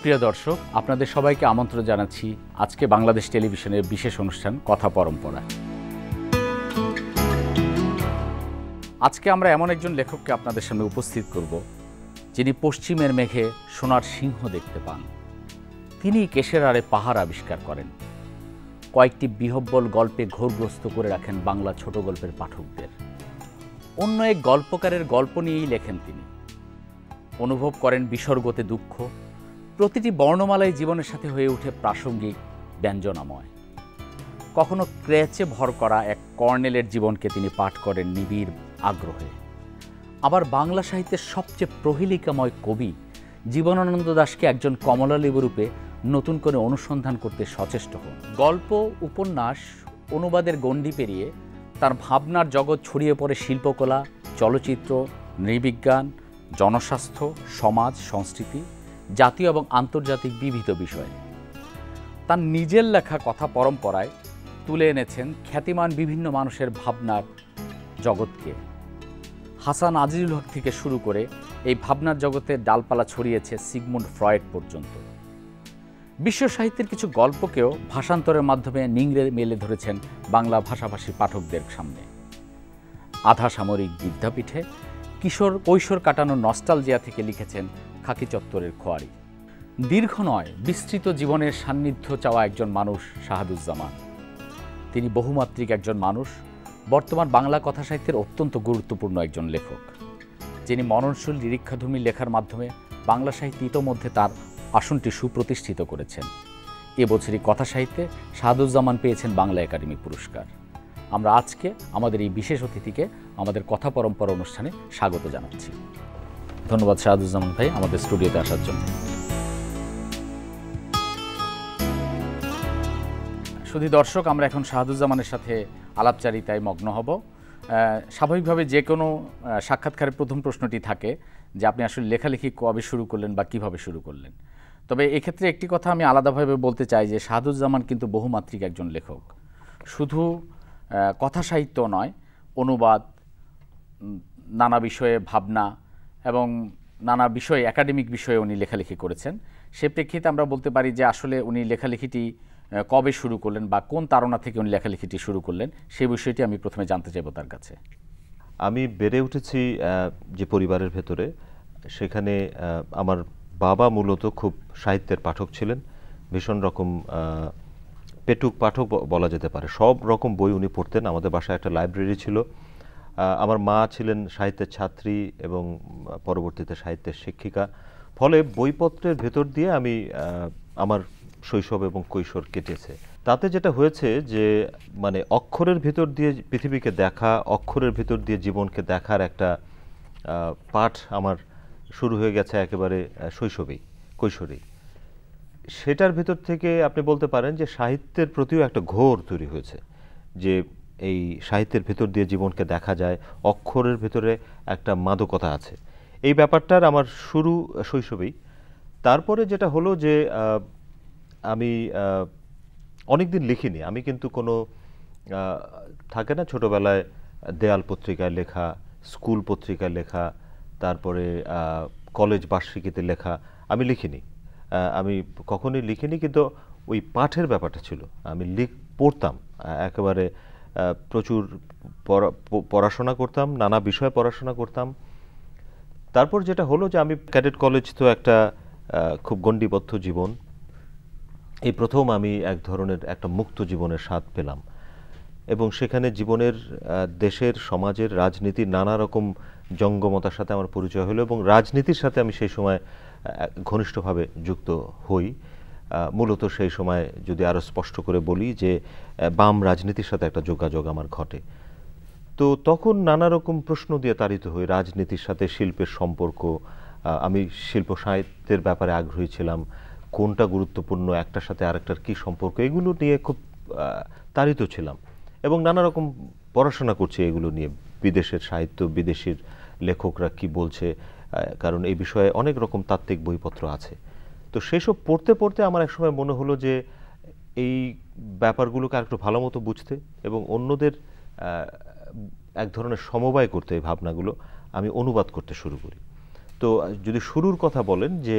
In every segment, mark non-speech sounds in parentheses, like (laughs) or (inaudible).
সুপ্রিয় দর্শক আপনাদের সবাইকে আমন্ত্রণ জানাচ্ছি আজকে বাংলাদেশ টেলিভিশনের বিশেষ অনুষ্ঠান কথা পরম্পরা আজকে আমরা এমন একজন লেখককে আপনাদের সামনে উপস্থিত করব যিনি পশ্চিমের মেঘে সোনার সিংহ দেখতে পান তিনি কেশের আড়ে পাহাড় আবিষ্কার করেন কয়েকটি বিহব্বল গল্পে ঘোরগ্রস্ত করে রাখেন বাংলা ছোট গল্পের পাঠকদের অন্য এক গল্পকারের গল্প নিয়েই লেখেন তিনি অনুভব করেন বিসর্গতে দুঃখ প্রতিটি বর্ণমালাই জীবনের সাথে হয়ে ওঠে প্রাসঙ্গিক ব্যঞ্জনাময় কখনো ক্র্যাচে ভর করা এক কর্নেলের জীবনকে তিনি পাঠ করেন নিবিড় আগ্রহে আবার বাংলা সাহিত্যের সবচেয়ে প্রহেলিকাময় কবি জীবনানন্দ দাসকে একজন কমলালেবুরূপে নতুন করে অনুসন্ধান করতে সচেষ্ট হন গল্প উপন্যাস অনুবাদের গণ্ডি পেরিয়ে তার ভাবনার জগৎ ছড়িয়ে পড়ে শিল্পকলা চলচ্চিত্র নৃবিজ্ঞান জনস্বাস্থ্য সমাজ সংস্কৃতি জাতীয় এবং আন্তর্জাতিক বিবিধ বিষয়ে তার নিজের লেখা কথা পরম্পরায় তুলে এনেছেন খ্যাতিমান বিভিন্ন মানুষের ভাবনার জগৎকে হাসান আজিজুল হক থেকে শুরু করে এই ভাবনার জগতে ডালপালা ছড়িয়েছে সিগমুন্ড ফ্রয়েড পর্যন্ত বিশ্ব সাহিত্যের কিছু গল্পকেও ভাষান্তরের মাধ্যমে নিংড়ে মেলে ধরেছেন বাংলা ভাষাভাষী পাঠকদের সামনে আধা সামরিক বিদ্যাপীঠে কিশোর কৈশোর কাটানো নস্টালজিয়া থেকে লিখেছেন খাকি চত্বরের খোয়ারি দীর্ঘ নয় বিস্তৃত জীবনের সান্নিধ্য চাওয়া একজন মানুষ শাহাদুজ্জামান তিনি বহুমাত্রিক একজন মানুষ বর্তমান বাংলা কথা সাহিত্যের অত্যন্ত গুরুত্বপূর্ণ একজন লেখক যিনি মননশীল নিরীক্ষাধর্মী লেখার মাধ্যমে বাংলা সাহিত্যে ইতোমধ্যে তার আসনটি সুপ্রতিষ্ঠিত করেছেন এবছরই কথা সাহিত্যে শাহাদুজ্জামান পেয়েছেন বাংলা একাডেমি পুরস্কার আমরা আজকে আমাদের এই বিশেষ অতিথিকে আমাদের কথা পরম্পরা অনুষ্ঠানে স্বাগত জানাচ্ছি ধন্যবাদ শাহাদুজ্জামান ভাই আমাদের স্টুডিওতে আসার জন্য শুধু দর্শক আমরা এখন শাহাদুজ্জামানের সাথে আলাপচারিতায় মগ্ন হব স্বাভাবিকভাবে যে কোনো সাক্ষাৎকারের প্রথম প্রশ্নটি থাকে যে আপনি আসলে লেখালেখি কবে শুরু করলেন বা কিভাবে শুরু করলেন তবে এক্ষেত্রে একটি কথা আমি আলাদাভাবে বলতে চাই যে শাহাদুজ্জামান কিন্তু বহুমাত্রিক একজন লেখক শুধু কথা সাহিত্য নয় অনুবাদ নানা বিষয়ে ভাবনা এবং নানা বিষয়ে একাডেমিক বিষয়ে উনি লেখালেখি করেছেন সে প্রেক্ষিতে আমরা বলতে পারি যে আসলে উনি লেখালেখিটি কবে শুরু করলেন বা কোন তারণা থেকে উনি লেখালেখিটি শুরু করলেন সেই বিষয়টি আমি প্রথমে জানতে চাইব তার কাছে আমি বেড়ে উঠেছি যে পরিবারের ভেতরে সেখানে আমার বাবা মূলত খুব সাহিত্যের পাঠক ছিলেন ভীষণ রকম পেটুক পাঠক বলা যেতে পারে সব রকম বই উনি পড়তেন আমাদের বাসায় একটা লাইব্রেরি ছিল আমার মা ছিলেন সাহিত্যের ছাত্রী এবং পরবর্তীতে সাহিত্যের শিক্ষিকা ফলে বইপত্রের ভেতর দিয়ে আমি আমার শৈশব এবং কৈশোর কেটেছে তাতে যেটা হয়েছে যে মানে অক্ষরের ভেতর দিয়ে পৃথিবীকে দেখা অক্ষরের ভেতর দিয়ে জীবনকে দেখার একটা পাঠ আমার শুরু হয়ে গেছে একেবারে শৈশবেই কৈশোরেই সেটার ভেতর থেকে আপনি বলতে পারেন যে সাহিত্যের প্রতিও একটা ঘোর তৈরি হয়েছে যে এই সাহিত্যের ভেতর দিয়ে জীবনকে দেখা যায় অক্ষরের ভেতরে একটা মাদকতা আছে এই ব্যাপারটার আমার শুরু শৈশবেই তারপরে যেটা হলো যে আমি অনেক দিন লিখিনি আমি কিন্তু কোনো থাকে না ছোটোবেলায় দেয়াল পত্রিকায় লেখা স্কুল পত্রিকায় লেখা তারপরে কলেজ বার্ষিকীতে লেখা আমি লিখিনি আমি কখনোই লিখিনি কিন্তু ওই পাঠের ব্যাপারটা ছিল আমি লিখ পড়তাম একেবারে প্রচুর পড়াশোনা করতাম নানা বিষয়ে পড়াশোনা করতাম তারপর যেটা হলো যে আমি ক্যাডেট কলেজ তো একটা খুব গণ্ডিবদ্ধ জীবন এই প্রথম আমি এক ধরনের একটা মুক্ত জীবনের স্বাদ পেলাম এবং সেখানে জীবনের দেশের সমাজের রাজনীতির নানা রকম জঙ্গমতার সাথে আমার পরিচয় হলো এবং রাজনীতির সাথে আমি সেই সময় ঘনিষ্ঠভাবে যুক্ত হই মূলত সেই সময় যদি আরও স্পষ্ট করে বলি যে বাম রাজনীতির সাথে একটা যোগাযোগ আমার ঘটে তো তখন নানা রকম প্রশ্ন দিয়ে তাড়িত হয়ে রাজনীতির সাথে শিল্পের সম্পর্ক আমি শিল্প সাহিত্যের ব্যাপারে আগ্রহী ছিলাম কোনটা গুরুত্বপূর্ণ একটার সাথে আরেকটার কি সম্পর্ক এগুলো নিয়ে খুব তাড়িত ছিলাম এবং নানা রকম পড়াশোনা করছি এগুলো নিয়ে বিদেশের সাহিত্য বিদেশের লেখকরা কি বলছে কারণ এই বিষয়ে অনেক রকম তাত্ত্বিক বইপত্র আছে তো সেসব পড়তে পড়তে আমার একসময় মনে হলো যে এই ব্যাপারগুলোকে আর একটু ভালো মতো বুঝতে এবং অন্যদের এক ধরনের সমবায় করতে এই ভাবনাগুলো আমি অনুবাদ করতে শুরু করি তো যদি শুরুর কথা বলেন যে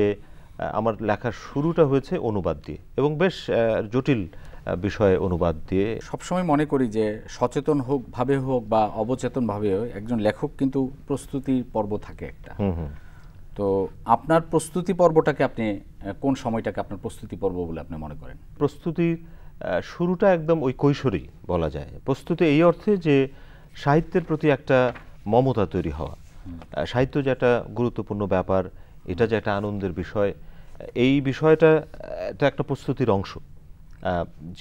আমার লেখার শুরুটা হয়েছে অনুবাদ দিয়ে এবং বেশ জটিল বিষয়ে অনুবাদ দিয়ে সবসময় মনে করি যে সচেতন হোক ভাবে হোক বা অবচেতনভাবে হোক একজন লেখক কিন্তু প্রস্তুতির পর্ব থাকে একটা তো আপনার প্রস্তুতি পর্বটাকে আপনি কোন সময়টাকে আপনার প্রস্তুতি পর্ব বলে আপনি মনে করেন প্রস্তুতির শুরুটা একদম ওই কৈশোরই বলা যায় প্রস্তুতি এই অর্থে যে সাহিত্যের প্রতি একটা মমতা তৈরি হওয়া সাহিত্য যে একটা গুরুত্বপূর্ণ ব্যাপার এটা যে একটা আনন্দের বিষয় এই বিষয়টা এটা একটা প্রস্তুতির অংশ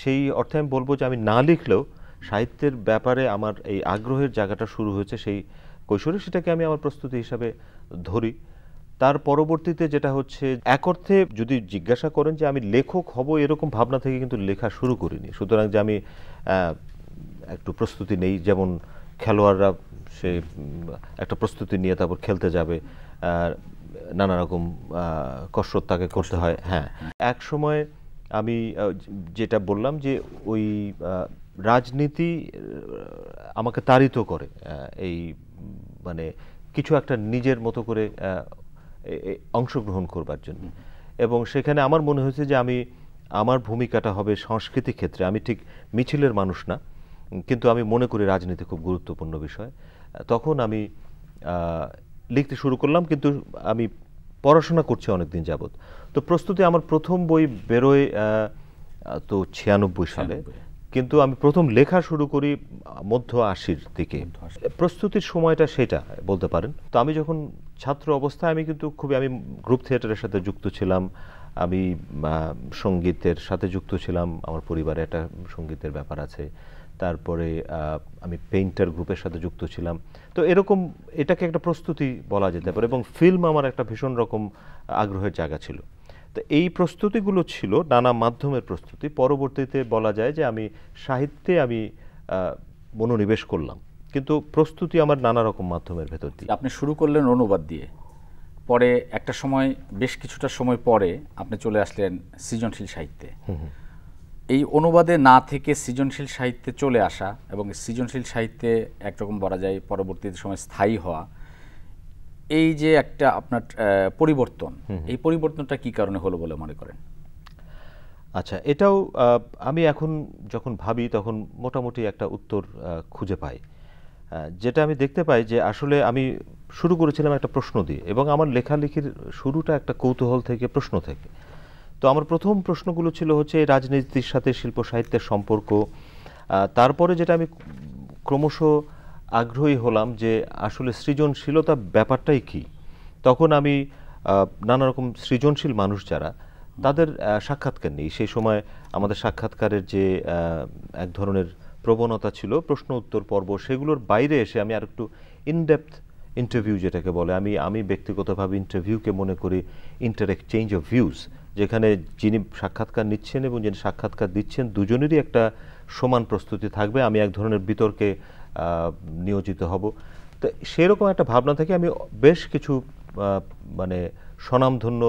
সেই অর্থে আমি বলবো যে আমি না লিখলেও সাহিত্যের ব্যাপারে আমার এই আগ্রহের জায়গাটা শুরু হয়েছে সেই কৈশোরে সেটাকে আমি আমার প্রস্তুতি হিসাবে ধরি তার পরবর্তীতে যেটা হচ্ছে এক অর্থে যদি জিজ্ঞাসা করেন যে আমি লেখক হব এরকম ভাবনা থেকে কিন্তু লেখা শুরু করিনি সুতরাং যে আমি একটু প্রস্তুতি নেই যেমন খেলোয়াড়রা সে একটা প্রস্তুতি নিয়ে তারপর খেলতে যাবে নানা রকম কসরত তাকে করতে হয় হ্যাঁ এক সময় আমি যেটা বললাম যে ওই রাজনীতি আমাকে তাড়িত করে এই মানে কিছু একটা নিজের মতো করে অংশগ্রহণ করবার জন্য এবং সেখানে আমার মনে হয়েছে যে আমি আমার ভূমিকাটা হবে সংস্কৃতি ক্ষেত্রে আমি ঠিক মিছিলের মানুষ না কিন্তু আমি মনে করি রাজনীতি খুব গুরুত্বপূর্ণ বিষয় তখন আমি লিখতে শুরু করলাম কিন্তু আমি পড়াশোনা করছি অনেকদিন যাবৎ তো প্রস্তুতি আমার প্রথম বই বেরোয় তো ছিয়ানব্বই সালে কিন্তু আমি প্রথম লেখা শুরু করি মধ্য আশির দিকে প্রস্তুতির সময়টা সেটা বলতে পারেন তো আমি যখন ছাত্র অবস্থায় আমি কিন্তু খুবই আমি গ্রুপ থিয়েটারের সাথে যুক্ত ছিলাম আমি সঙ্গীতের সাথে যুক্ত ছিলাম আমার পরিবারে একটা সঙ্গীতের ব্যাপার আছে তারপরে আমি পেইন্টার গ্রুপের সাথে যুক্ত ছিলাম তো এরকম এটাকে একটা প্রস্তুতি বলা যেতে পারে এবং ফিল্ম আমার একটা ভীষণ রকম আগ্রহের জায়গা ছিল তো এই প্রস্তুতিগুলো ছিল নানা মাধ্যমের প্রস্তুতি পরবর্তীতে বলা যায় যে আমি সাহিত্যে আমি মনোনিবেশ করলাম কিন্তু প্রস্তুতি আমার নানা রকম মাধ্যমের ভেতর দিয়ে আপনি শুরু করলেন অনুবাদ দিয়ে পরে একটা সময় বেশ কিছুটা সময় পরে আপনি চলে আসলেন সৃজনশীল সাহিত্যে এই অনুবাদে না থেকে সৃজনশীল সাহিত্যে চলে আসা এবং সৃজনশীল সাহিত্যে একরকম বলা যায় পরবর্তী সময় স্থায়ী হওয়া এই যে একটা আপনার পরিবর্তন এই পরিবর্তনটা কি কারণে হলো বলে মনে করেন আচ্ছা এটাও আমি এখন যখন ভাবি তখন মোটামুটি একটা উত্তর খুঁজে পাই যেটা আমি দেখতে পাই যে আসলে আমি শুরু করেছিলাম একটা প্রশ্ন দিয়ে এবং আমার লেখালেখির শুরুটা একটা কৌতূহল থেকে প্রশ্ন থেকে তো আমার প্রথম প্রশ্নগুলো ছিল হচ্ছে রাজনীতির সাথে শিল্প সাহিত্যের সম্পর্ক তারপরে যেটা আমি ক্রমশ আগ্রহী হলাম যে আসলে সৃজনশীলতা ব্যাপারটাই কি তখন আমি নানা রকম সৃজনশীল মানুষ যারা তাদের সাক্ষাৎকার নেই সেই সময় আমাদের সাক্ষাৎকারের যে এক ধরনের প্রবণতা ছিল প্রশ্ন উত্তর পর্ব সেগুলোর বাইরে এসে আমি আর একটু ইনডেপথ ইন্টারভিউ যেটাকে বলে আমি আমি ব্যক্তিগতভাবে ইন্টারভিউকে মনে করি ইন্টার এক্সচেঞ্জ অফ ভিউজ যেখানে যিনি সাক্ষাৎকার নিচ্ছেন এবং যিনি সাক্ষাৎকার দিচ্ছেন দুজনেরই একটা সমান প্রস্তুতি থাকবে আমি এক ধরনের বিতর্কে নিয়োজিত হব তো সেরকম একটা ভাবনা থেকে আমি বেশ কিছু মানে স্বনামধন্য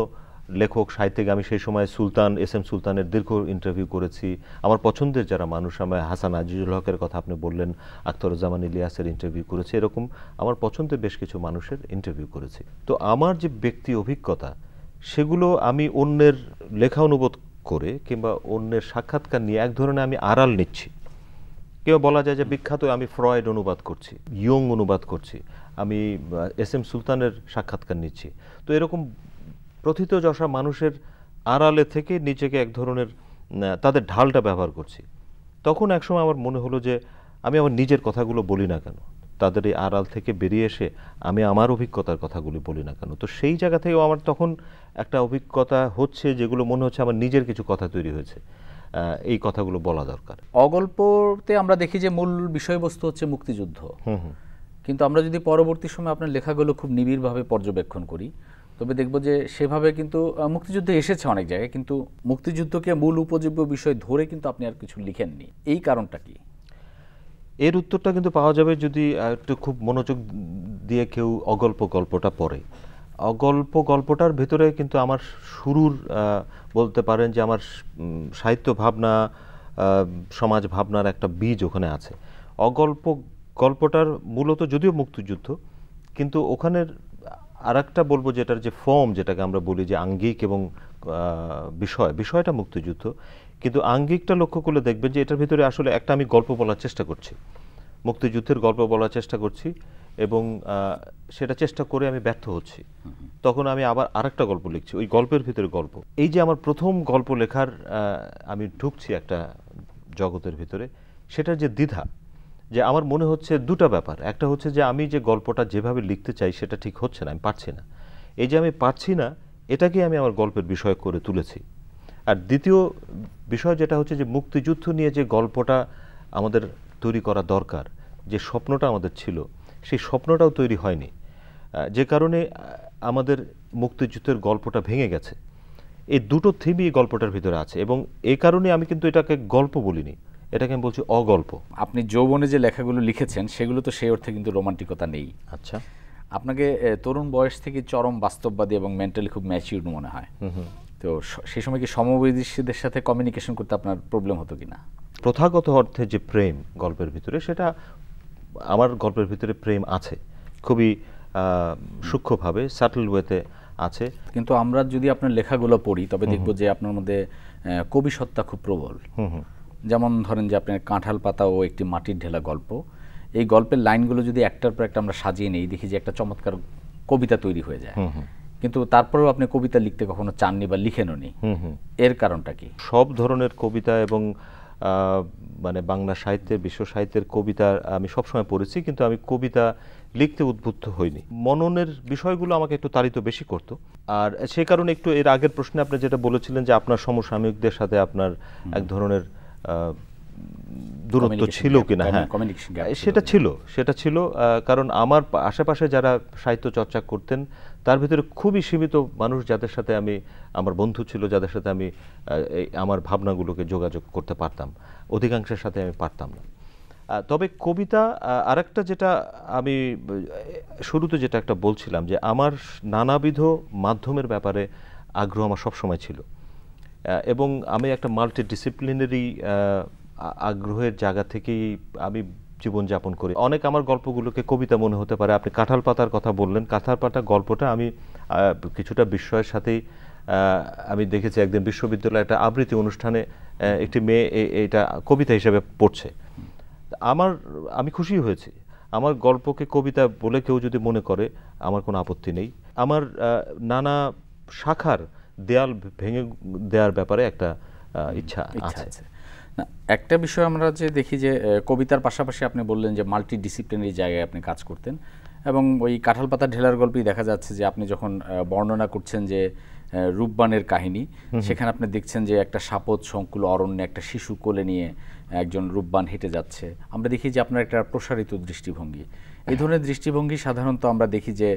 লেখক সাহিত্যিক আমি সেই সময় সুলতান এস এম সুলতানের দীর্ঘ ইন্টারভিউ করেছি আমার পছন্দের যারা মানুষ আমায় হাসান আজিজুল হকের কথা আপনি বললেন আখতরুজ্জামান ইলিয়াসের ইন্টারভিউ করেছি এরকম আমার পছন্দের বেশ কিছু মানুষের ইন্টারভিউ করেছি তো আমার যে ব্যক্তি অভিজ্ঞতা সেগুলো আমি অন্যের লেখা অনুবোধ করে কিংবা অন্যের সাক্ষাৎকার নিয়ে এক ধরনের আমি আড়াল নিচ্ছি কেউ বলা যায় যে বিখ্যাত আমি ফ্রয়েড অনুবাদ করছি ইয়ং অনুবাদ করছি আমি এস এম সুলতানের সাক্ষাৎকার নিচ্ছি তো এরকম প্রথিত যশা মানুষের আড়ালে থেকে নিজেকে এক ধরনের তাদের ঢালটা ব্যবহার করছি তখন একসময় আমার মনে হলো যে আমি আমার নিজের কথাগুলো বলি না কেন তাদের এই আড়াল থেকে বেরিয়ে এসে আমি আমার অভিজ্ঞতার কথাগুলি বলি না কেন তো সেই জায়গা থেকেও আমার তখন একটা অভিজ্ঞতা হচ্ছে যেগুলো মনে হচ্ছে আমার নিজের কিছু কথা তৈরি হয়েছে এই কথাগুলো বলা দরকার অগল্পতে আমরা দেখি যে মূল বিষয়বস্তু হচ্ছে মুক্তিযুদ্ধ কিন্তু আমরা যদি পরবর্তী সময় আপনার লেখাগুলো খুব নিবিড়ভাবে পর্যবেক্ষণ করি তবে দেখব যে সেভাবে কিন্তু মুক্তিযুদ্ধে এসেছে অনেক জায়গায় কিন্তু মুক্তিযুদ্ধকে মূল উপজীব্য বিষয় ধরে কিন্তু আপনি আর কিছু লিখেননি এই কারণটা কি এর উত্তরটা কিন্তু পাওয়া যাবে যদি একটু খুব মনোযোগ দিয়ে কেউ অগল্প গল্পটা পড়ে অগল্প গল্পটার ভেতরে কিন্তু আমার শুরুর বলতে পারেন যে আমার সাহিত্য ভাবনা সমাজ ভাবনার একটা বীজ ওখানে আছে অগল্প গল্পটার মূলত যদিও মুক্তিযুদ্ধ কিন্তু ওখানের আর একটা বলবো যেটার যে ফর্ম যেটাকে আমরা বলি যে আঙ্গিক এবং বিষয় বিষয়টা মুক্তিযুদ্ধ কিন্তু আঙ্গিকটা লক্ষ্য করলে দেখবেন যে এটার ভিতরে আসলে একটা আমি গল্প বলার চেষ্টা করছি মুক্তিযুদ্ধের গল্প বলার চেষ্টা করছি এবং সেটা চেষ্টা করে আমি ব্যর্থ হচ্ছি তখন আমি আবার আরেকটা গল্প লিখছি ওই গল্পের ভিতরে গল্প এই যে আমার প্রথম গল্প লেখার আমি ঢুকছি একটা জগতের ভিতরে সেটার যে দ্বিধা যে আমার মনে হচ্ছে দুটো ব্যাপার একটা হচ্ছে যে আমি যে গল্পটা যেভাবে লিখতে চাই সেটা ঠিক হচ্ছে না আমি পারছি না এই যে আমি পারছি না এটাকে আমি আমার গল্পের বিষয় করে তুলেছি আর দ্বিতীয় বিষয় যেটা হচ্ছে যে মুক্তিযুদ্ধ নিয়ে যে গল্পটা আমাদের তৈরি করা দরকার যে স্বপ্নটা আমাদের ছিল সেই স্বপ্নটাও তৈরি হয়নি যে কারণে আমাদের মুক্তিযুদ্ধের গল্পটা ভেঙে গেছে এই দুটো থিমই গল্পটার ভিতরে আছে এবং এই কারণে আমি কিন্তু এটাকে গল্প বলিনি এটাকে আমি বলছি অগল্প আপনি যৌবনে যে লেখাগুলো লিখেছেন সেগুলো তো সেই অর্থে কিন্তু রোমান্টিকতা নেই আচ্ছা আপনাকে তরুণ বয়স থেকে চরম বাস্তববাদী এবং মেন্টালি খুব ম্যাচিউর্ড মনে হয় তো সেই সময় কি সমবয়সীদের সাথে কমিউনিকেশন করতে আপনার প্রবলেম হতো কি না প্রথাগত অর্থে যে প্রেম গল্পের ভিতরে সেটা আমার গল্পের ভিতরে প্রেম আছে খুবই সূক্ষ্মভাবে সাটল ওয়েতে আছে কিন্তু আমরা যদি আপনার লেখাগুলো পড়ি তবে দেখব যে আপনার মধ্যে কবি সত্তা খুব প্রবল হুম হুম যেমন ধরেন যে আপনার কাঁঠাল পাতা ও একটি মাটির ঢেলা গল্প এই গল্পের লাইনগুলো যদি একটার পর একটা আমরা সাজিয়ে নিই দেখি যে একটা চমৎকার কবিতা তৈরি হয়ে যায় কিন্তু তারপরেও আপনি কবিতা লিখতে কখনো চাননি বা লিখেনও নি এর কারণটা কি সব ধরনের কবিতা এবং মানে বাংলা সাহিত্যের বিশ্ব সাহিত্যের কবিতা আমি সবসময় পড়েছি কিন্তু আমি কবিতা লিখতে উদ্বুদ্ধ হইনি মননের বিষয়গুলো আমাকে একটু তাড়িত বেশি করত আর সে কারণে একটু এর আগের প্রশ্নে আপনি যেটা বলেছিলেন যে আপনার সমসাময়িকদের সাথে আপনার এক ধরনের দূরত্ব ছিল কিনা হ্যাঁ সেটা ছিল সেটা ছিল কারণ আমার আশেপাশে যারা সাহিত্য চর্চা করতেন তার ভিতরে খুবই সীমিত মানুষ যাদের সাথে আমি আমার বন্ধু ছিল যাদের সাথে আমি আমার ভাবনাগুলোকে যোগাযোগ করতে পারতাম অধিকাংশের সাথে আমি পারতাম না তবে কবিতা আরেকটা যেটা আমি শুরুতে যেটা একটা বলছিলাম যে আমার নানাবিধ মাধ্যমের ব্যাপারে আগ্রহ আমার সবসময় ছিল এবং আমি একটা মাল্টি ডিসিপ্লিনারি আগ্রহের জায়গা থেকেই আমি জীবনযাপন করি অনেক আমার গল্পগুলোকে কবিতা মনে হতে পারে আপনি কাঁঠাল পাতার কথা বললেন কাঁঠাল পাতা গল্পটা আমি কিছুটা বিস্ময়ের সাথেই আমি দেখেছি একদিন বিশ্ববিদ্যালয়ে একটা আবৃত্তি অনুষ্ঠানে একটি মেয়ে এটা কবিতা হিসেবে পড়ছে আমার আমি খুশি হয়েছি আমার গল্পকে কবিতা বলে কেউ যদি মনে করে আমার কোনো আপত্তি নেই আমার নানা শাখার দেয়াল ভেঙে দেওয়ার ব্যাপারে একটা ইচ্ছা আছে একটা বিষয় আমরা যে দেখি যে কবিতার পাশাপাশি আপনি বললেন যে মাল্টি ডিসিপ্লিনারি জায়গায় আপনি কাজ করতেন এবং ওই কাঁঠাল পাতা ঢেলার গল্পেই দেখা যাচ্ছে যে আপনি যখন বর্ণনা করছেন যে রূপবানের কাহিনী সেখানে আপনি দেখছেন যে একটা সাপদ সংকুল অরণ্যে একটা শিশু কোলে নিয়ে একজন রূপবান হেঁটে যাচ্ছে আমরা দেখি যে আপনার একটা প্রসারিত দৃষ্টিভঙ্গি এই হ্যাঁ। ধরনের দৃষ্টিভঙ্গি সাধারণত আমরা দেখি যে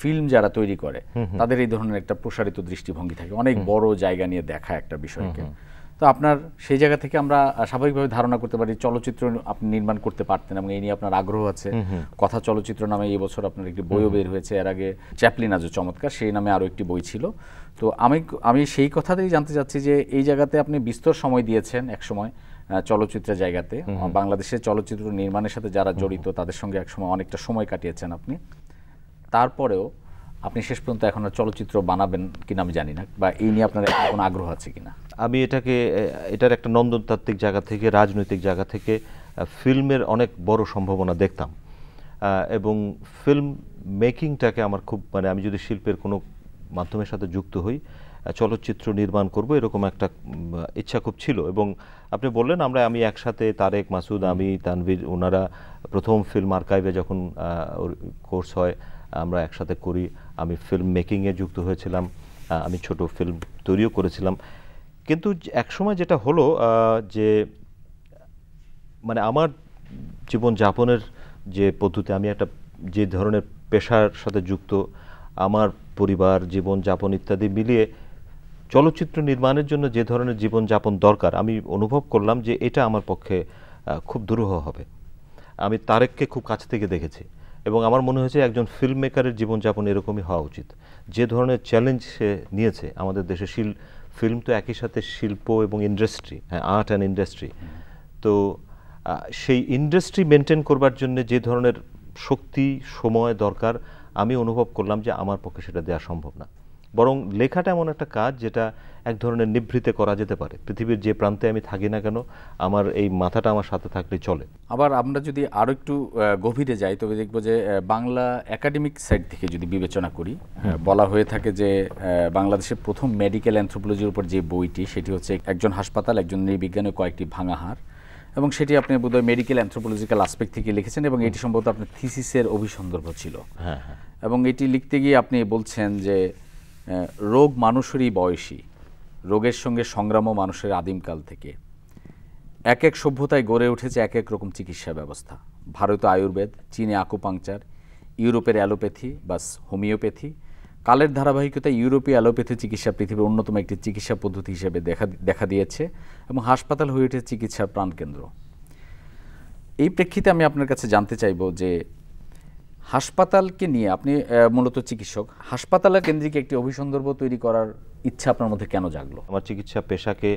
ফিল্ম যারা তৈরি করে তাদের এই ধরনের একটা প্রসারিত দৃষ্টিভঙ্গি থাকে অনেক বড় জায়গা নিয়ে দেখা একটা বিষয়কে তো আপনার সেই জায়গা থেকে আমরা স্বাভাবিকভাবে ধারণা করতে পারি চলচ্চিত্র আপনি নির্মাণ করতে পারতেন এবং এই নিয়ে আপনার আগ্রহ আছে কথা চলচ্চিত্র নামে এই বছর আপনার একটি বইও বের হয়েছে এর আগে চ্যাপলিন আজও চমৎকার সেই নামে আরও একটি বই ছিল তো আমি আমি সেই কথাতেই জানতে চাচ্ছি যে এই জায়গাতে আপনি বিস্তর সময় দিয়েছেন এক সময় চলচ্চিত্রের জায়গাতে বাংলাদেশের চলচ্চিত্র নির্মাণের সাথে যারা জড়িত তাদের সঙ্গে একসময় অনেকটা সময় কাটিয়েছেন আপনি তারপরেও আপনি শেষ পর্যন্ত এখন চলচ্চিত্র বানাবেন কিনা আমি জানি না বা এই নিয়ে আপনার কোনো আগ্রহ আছে কিনা আমি এটাকে এটার একটা নন্দনতাত্ত্বিক জায়গা থেকে রাজনৈতিক জায়গা থেকে ফিল্মের অনেক বড় সম্ভাবনা দেখতাম এবং ফিল্ম মেকিংটাকে আমার খুব মানে আমি যদি শিল্পের কোনো মাধ্যমের সাথে যুক্ত হই চলচ্চিত্র নির্মাণ করব এরকম একটা ইচ্ছা খুব ছিল এবং আপনি বললেন আমরা আমি একসাথে তারেক মাসুদ আমি তানভীর ওনারা প্রথম ফিল্ম আর্কাইভে যখন কোর্স হয় আমরা একসাথে করি আমি ফিল্ম মেকিংয়ে যুক্ত হয়েছিলাম আমি ছোট ফিল্ম তৈরিও করেছিলাম কিন্তু একসময় যেটা হলো যে মানে আমার জীবন যাপনের যে পদ্ধতি আমি একটা যে ধরনের পেশার সাথে যুক্ত আমার পরিবার জীবন যাপন ইত্যাদি মিলিয়ে চলচ্চিত্র নির্মাণের জন্য যে ধরনের জীবন যাপন দরকার আমি অনুভব করলাম যে এটা আমার পক্ষে খুব দুরূহ হবে আমি তারেককে খুব কাছ থেকে দেখেছি এবং আমার মনে হয়েছে একজন ফিল্ম মেকারের জীবনযাপন এরকমই হওয়া উচিত যে ধরনের চ্যালেঞ্জ সে নিয়েছে আমাদের দেশে শিল ফিল্ম তো একই সাথে শিল্প এবং ইন্ডাস্ট্রি হ্যাঁ আর্ট অ্যান্ড ইন্ডাস্ট্রি তো সেই ইন্ডাস্ট্রি মেনটেন করবার জন্য যে ধরনের শক্তি সময় দরকার আমি অনুভব করলাম যে আমার পক্ষে সেটা দেওয়া সম্ভব না বরং লেখাটা এমন একটা কাজ যেটা এক ধরনের নিভৃতে করা যেতে পারে পৃথিবীর যে প্রান্তে আমি থাকি না কেন আমার এই মাথাটা আমার সাথে থাকলে চলে আবার আমরা যদি আরও একটু গভীরে যাই তবে দেখব যে বাংলা একাডেমিক সাইড থেকে যদি বিবেচনা করি হ্যাঁ, বলা হয়ে থাকে যে বাংলাদেশের প্রথম মেডিকেল অ্যান্থ্রোপোলজির উপর যে বইটি সেটি হচ্ছে একজন হাসপাতাল একজন নৃবিজ্ঞানের কয়েকটি ভাঙাহার এবং সেটি আপনি বোধহয় মেডিকেল অ্যান্থ্রোপোলজিক্যাল আসপেক্ট থেকে লিখেছেন এবং এটি সম্ভবত আপনার থিসিসের অভিসন্দর্ভ ছিল হ্যাঁ, হ্যাঁ। এবং এটি লিখতে গিয়ে আপনি বলছেন যে রোগ মানুষেরই বয়সী রোগের সঙ্গে সংগ্রামও মানুষের আদিমকাল থেকে এক এক সভ্যতায় গড়ে উঠেছে এক এক রকম চিকিৎসা ব্যবস্থা ভারত আয়ুর্বেদ চীনে আকুপাংচার ইউরোপের অ্যালোপ্যাথি বা হোমিওপ্যাথি কালের ধারাবাহিকতায় ইউরোপীয় অ্যালোপ্যাথি চিকিৎসা পৃথিবীর অন্যতম একটি চিকিৎসা পদ্ধতি হিসেবে দেখা দেখা দিয়েছে এবং হাসপাতাল হয়ে উঠেছে চিকিৎসার প্রাণকেন্দ্র এই প্রেক্ষিতে আমি আপনার কাছে জানতে চাইব যে হাসপাতালকে নিয়ে আপনি মূলত চিকিৎসক হাসপাতাল কেন্দ্রিক একটি অভিসন্দর্ভ তৈরি করার ইচ্ছা আপনার মধ্যে কেন জাগলো আমার চিকিৎসা পেশাকে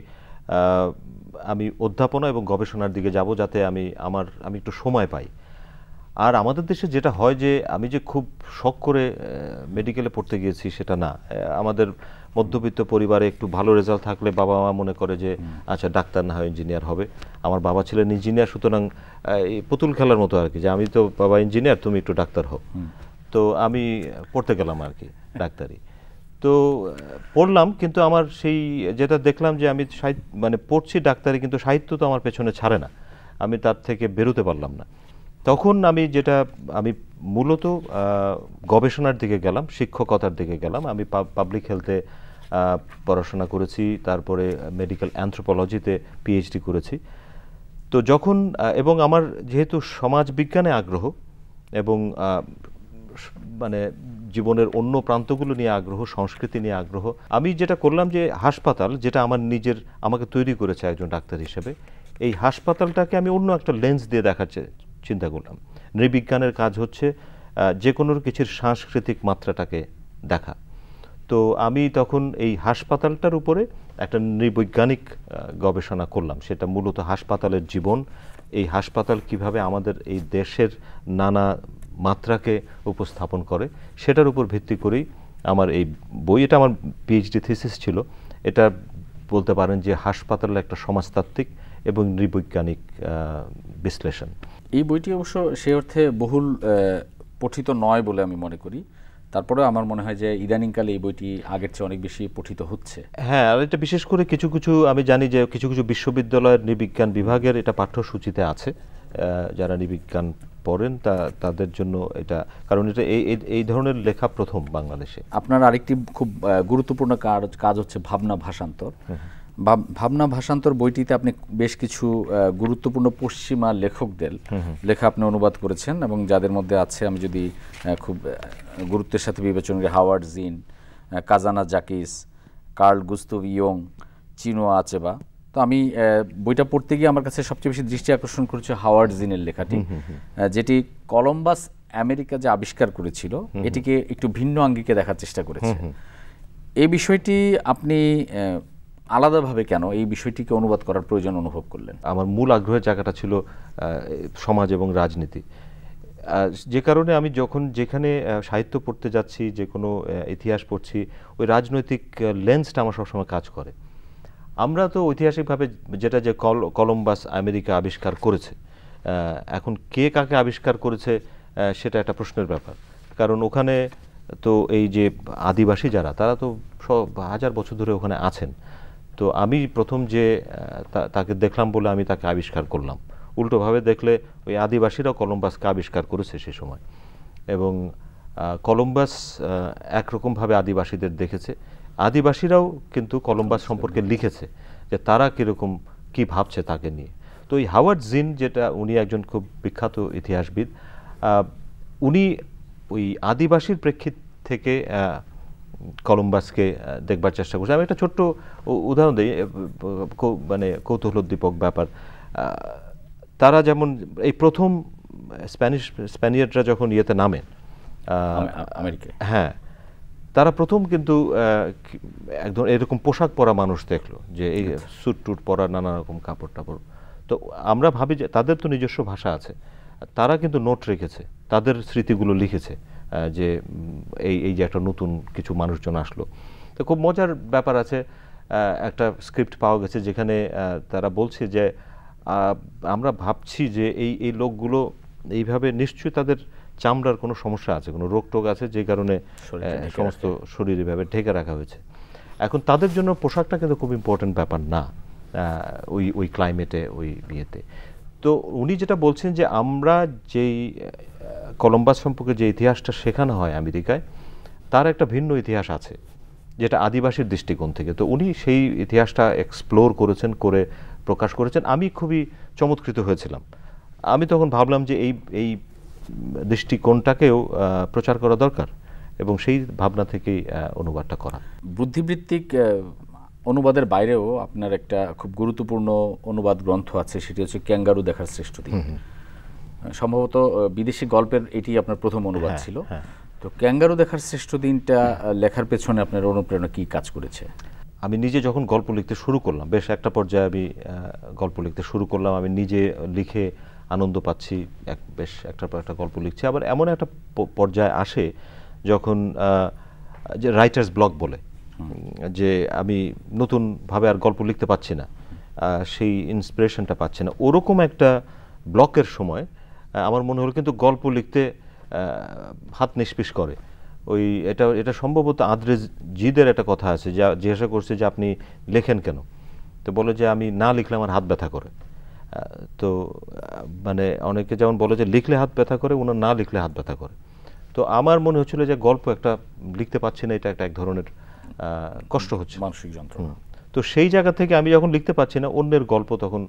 আমি অধ্যাপনা এবং গবেষণার দিকে যাব যাতে আমি আমার আমি একটু সময় পাই আর আমাদের দেশে যেটা হয় যে আমি যে খুব শখ করে মেডিকেলে পড়তে গিয়েছি সেটা না আমাদের মধ্যবিত্ত পরিবারে একটু ভালো রেজাল্ট থাকলে বাবা মা মনে করে যে আচ্ছা ডাক্তার না হয় ইঞ্জিনিয়ার হবে আমার বাবা ছিলেন ইঞ্জিনিয়ার সুতরাং এই পুতুল খেলার মতো আর কি যে আমি তো বাবা ইঞ্জিনিয়ার তুমি একটু ডাক্তার হও তো আমি পড়তে গেলাম আর কি ডাক্তারি তো পড়লাম কিন্তু আমার সেই যেটা দেখলাম যে আমি সাহিত্য মানে পড়ছি ডাক্তারি কিন্তু সাহিত্য তো আমার পেছনে ছাড়ে না আমি তার থেকে বেরোতে পারলাম না তখন আমি যেটা আমি মূলত গবেষণার দিকে গেলাম শিক্ষকতার দিকে গেলাম আমি পাবলিক হেলথে পড়াশোনা করেছি তারপরে মেডিকেল অ্যান্থ্রোপোলজিতে পিএইচডি করেছি তো যখন এবং আমার যেহেতু সমাজ বিজ্ঞানে আগ্রহ এবং মানে জীবনের অন্য প্রান্তগুলো নিয়ে আগ্রহ সংস্কৃতি নিয়ে আগ্রহ আমি যেটা করলাম যে হাসপাতাল যেটা আমার নিজের আমাকে তৈরি করেছে একজন ডাক্তার হিসেবে এই হাসপাতালটাকে আমি অন্য একটা লেন্স দিয়ে দেখার চিন্তা করলাম নৃবিজ্ঞানের কাজ হচ্ছে যে কোনো কিছুর সাংস্কৃতিক মাত্রাটাকে দেখা তো আমি তখন এই হাসপাতালটার উপরে একটা নৃবৈজ্ঞানিক গবেষণা করলাম সেটা মূলত হাসপাতালের জীবন এই হাসপাতাল কিভাবে আমাদের এই দেশের নানা মাত্রাকে উপস্থাপন করে সেটার উপর ভিত্তি করেই আমার এই বই এটা আমার পিএইচডি থিসিস ছিল এটা বলতে পারেন যে হাসপাতাল একটা সমাজতাত্ত্বিক এবং নৃবৈজ্ঞানিক বিশ্লেষণ এই বইটি অবশ্য সে অর্থে বহুল পঠিত নয় বলে আমি মনে করি তারপরে আমার মনে হয় যে ইদানিংকালে এই বইটি আগের চেয়ে অনেক বেশি পঠিত হচ্ছে হ্যাঁ আর এটা বিশেষ করে কিছু কিছু আমি জানি যে কিছু কিছু বিশ্ববিদ্যালয়ের নৃবিজ্ঞান বিভাগের এটা পাঠ্যসূচিতে আছে যারা নৃবিজ্ঞান পড়েন তা তাদের জন্য এটা কারণ এটা এই এই ধরনের লেখা প্রথম বাংলাদেশে আপনার আরেকটি খুব গুরুত্বপূর্ণ কাজ হচ্ছে ভাবনা ভাষান্তর হ্যাঁ, হ্যাঁ। ভাবনা ভাষান্তর বইটিতে আপনি বেশ কিছু গুরুত্বপূর্ণ পশ্চিমা লেখকদের লেখা আপনি অনুবাদ করেছেন এবং যাদের মধ্যে আছে আমি যদি খুব গুরুত্বের সাথে বিবেচন করি হাওয়ার্ড জিন কাজানা জাকিস কার্ল গুস্তব ইয়ং চিনো আচেবা তো আমি বইটা পড়তে গিয়ে আমার কাছে সবচেয়ে বেশি দৃষ্টি আকর্ষণ করেছে হাওয়ার্ড জিনের লেখাটি যেটি কলম্বাস আমেরিকা যে আবিষ্কার করেছিল এটিকে একটু ভিন্ন আঙ্গিকে দেখার চেষ্টা করেছে এই বিষয়টি আপনি আলাদাভাবে কেন এই বিষয়টিকে অনুবাদ করার প্রয়োজন অনুভব করলেন আমার মূল আগ্রহের জায়গাটা ছিল সমাজ এবং রাজনীতি যে কারণে আমি যখন যেখানে সাহিত্য পড়তে যাচ্ছি যে কোনো ইতিহাস পড়ছি ওই রাজনৈতিক লেন্সটা আমার সবসময় কাজ করে আমরা তো ঐতিহাসিকভাবে যেটা যে কল কলম্বাস আমেরিকা আবিষ্কার করেছে এখন কে কাকে আবিষ্কার করেছে সেটা একটা প্রশ্নের ব্যাপার কারণ ওখানে তো এই যে আদিবাসী যারা তারা তো সব হাজার বছর ধরে ওখানে আছেন তো আমি প্রথম যে তাকে দেখলাম বলে আমি তাকে আবিষ্কার করলাম উল্টোভাবে দেখলে ওই আদিবাসীরাও কলম্বাসকে আবিষ্কার করেছে সে সময় এবং কলম্বাস একরকমভাবে আদিবাসীদের দেখেছে আদিবাসীরাও কিন্তু কলম্বাস আচ্ছা। সম্পর্কে লিখেছে যে তারা কীরকম কি ভাবছে তাকে নিয়ে তো এই হাওয়ার্ড জিন যেটা উনি একজন খুব বিখ্যাত ইতিহাসবিদ উনি ওই আদিবাসীর প্রেক্ষিত থেকে কলম্বাসকে দেখবার চেষ্টা করছি আমি একটা ছোট্ট উদাহরণ দিই মানে কৌতূহলোদ্দীপক ব্যাপার তারা যেমন এই প্রথম স্প্যানিশ স্প্যানিয়ার্ডরা যখন ইয়েতে নামেন আমেরিকা হ্যাঁ তারা প্রথম কিন্তু একদম এরকম পোশাক পরা মানুষ দেখলো যে এই আচ্ছা। স্যুট টুট পরা নানা রকম কাপড় টাপড় তো আমরা ভাবি যে তাদের তো নিজস্ব ভাষা আছে তারা কিন্তু নোট রেখেছে তাদের স্মৃতিগুলো লিখেছে যে এই এই যে একটা নতুন কিছু মানুষজন আসলো তো খুব মজার ব্যাপার আছে একটা স্ক্রিপ্ট পাওয়া গেছে যেখানে তারা বলছে যে আমরা ভাবছি যে এই এই লোকগুলো এইভাবে নিশ্চয়ই তাদের চামড়ার কোনো সমস্যা আছে কোনো রোগ টোগ আছে যে কারণে সমস্ত শরীর এভাবে ঢেকে রাখা হয়েছে এখন তাদের জন্য পোশাকটা কিন্তু খুব ইম্পর্টেন্ট ব্যাপার না ওই ওই ক্লাইমেটে ওই বিয়েতে তো উনি যেটা বলছেন যে আমরা যেই কলম্বাস সম্পর্কে যে ইতিহাসটা শেখানো হয় আমেরিকায় তার একটা ভিন্ন ইতিহাস আছে যেটা আদিবাসীর দৃষ্টিকোণ থেকে তো উনি সেই ইতিহাসটা এক্সপ্লোর করেছেন করে প্রকাশ করেছেন আমি খুবই চমৎকৃত হয়েছিলাম আমি তখন ভাবলাম যে এই এই দৃষ্টিকোণটাকেও প্রচার করা দরকার এবং সেই ভাবনা থেকেই অনুবাদটা করা বুদ্ধিবৃত্তিক অনুবাদের বাইরেও আপনার একটা খুব গুরুত্বপূর্ণ অনুবাদ গ্রন্থ আছে সেটি হচ্ছে ক্যাঙ্গারু দেখার শ্রেষ্ঠ দিন সম্ভবত বিদেশি গল্পের এটি আপনার প্রথম অনুবাদ হ্যাঁ, ছিল হ্যাঁ। তো ক্যাঙ্গারু দেখার শ্রেষ্ঠ দিনটা লেখার পেছনে আপনার অনুপ্রেরণা কি কাজ করেছে আমি নিজে যখন গল্প লিখতে শুরু করলাম বেশ একটা পর্যায়ে আমি গল্প লিখতে শুরু করলাম আমি নিজে লিখে আনন্দ পাচ্ছি এক বেশ একটা পর একটা গল্প লিখছি আবার এমন একটা পর্যায়ে আসে যখন যে রাইটার্স ব্লক বলে যে আমি নতুনভাবে আর গল্প লিখতে পাচ্ছি না সেই ইন্সপিরেশনটা পাচ্ছি না ওরকম একটা ব্লকের সময় আমার মনে হলো কিন্তু গল্প লিখতে হাত নিষ্পিস করে ওই এটা এটা সম্ভবত আদ্রে জিদের একটা কথা আছে যা জিজ্ঞাসা করছে যে আপনি লেখেন কেন তো বলে যে আমি না লিখলে আমার হাত ব্যথা করে তো মানে অনেকে যেমন বলে যে লিখলে হাত ব্যথা করে ওনার না লিখলে হাত ব্যথা করে তো আমার মনে হচ্ছিল যে গল্প একটা লিখতে পারছি না এটা একটা এক ধরনের কষ্ট হচ্ছে মানসিক যন্ত্রণা তো সেই জায়গা থেকে আমি যখন লিখতে পারছি না অন্যের গল্প তখন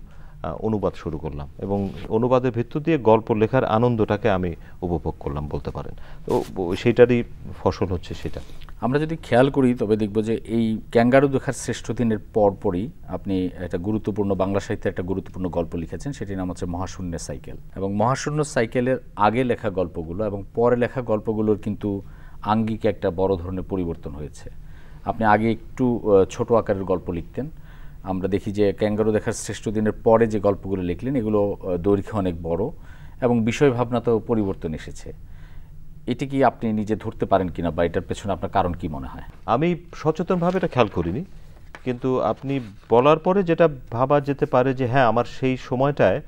অনুবাদ শুরু করলাম এবং অনুবাদের ভিত্তি দিয়ে গল্প লেখার আনন্দটাকে আমি উপভোগ করলাম বলতে পারেন তো সেটারই ফসল হচ্ছে সেটা আমরা যদি খেয়াল করি তবে দেখব যে এই ক্যাঙ্গারু দেখার শ্রেষ্ঠ দিনের পরপরই আপনি একটা গুরুত্বপূর্ণ বাংলা সাহিত্যে একটা গুরুত্বপূর্ণ গল্প লিখেছেন সেটির নাম হচ্ছে মহাশূন্যের সাইকেল এবং মহাশূন্য সাইকেলের আগে লেখা গল্পগুলো এবং পরে লেখা গল্পগুলোর কিন্তু আঙ্গিকে একটা বড় ধরনের পরিবর্তন হয়েছে আপনি আগে একটু ছোট আকারের গল্প লিখতেন আমরা দেখি যে ক্যাঙ্গারো দেখার শ্রেষ্ঠ দিনের পরে যে গল্পগুলো লিখলেন এগুলো দৈর্ঘ্য অনেক বড় এবং বিষয় তো পরিবর্তন এসেছে এটি কি আপনি নিজে ধরতে পারেন কিনা বা এটার পেছনে আপনার কারণ কি মনে হয় আমি সচেতনভাবে এটা খেয়াল করিনি কিন্তু আপনি বলার পরে যেটা ভাবা যেতে পারে যে হ্যাঁ আমার সেই সময়টায়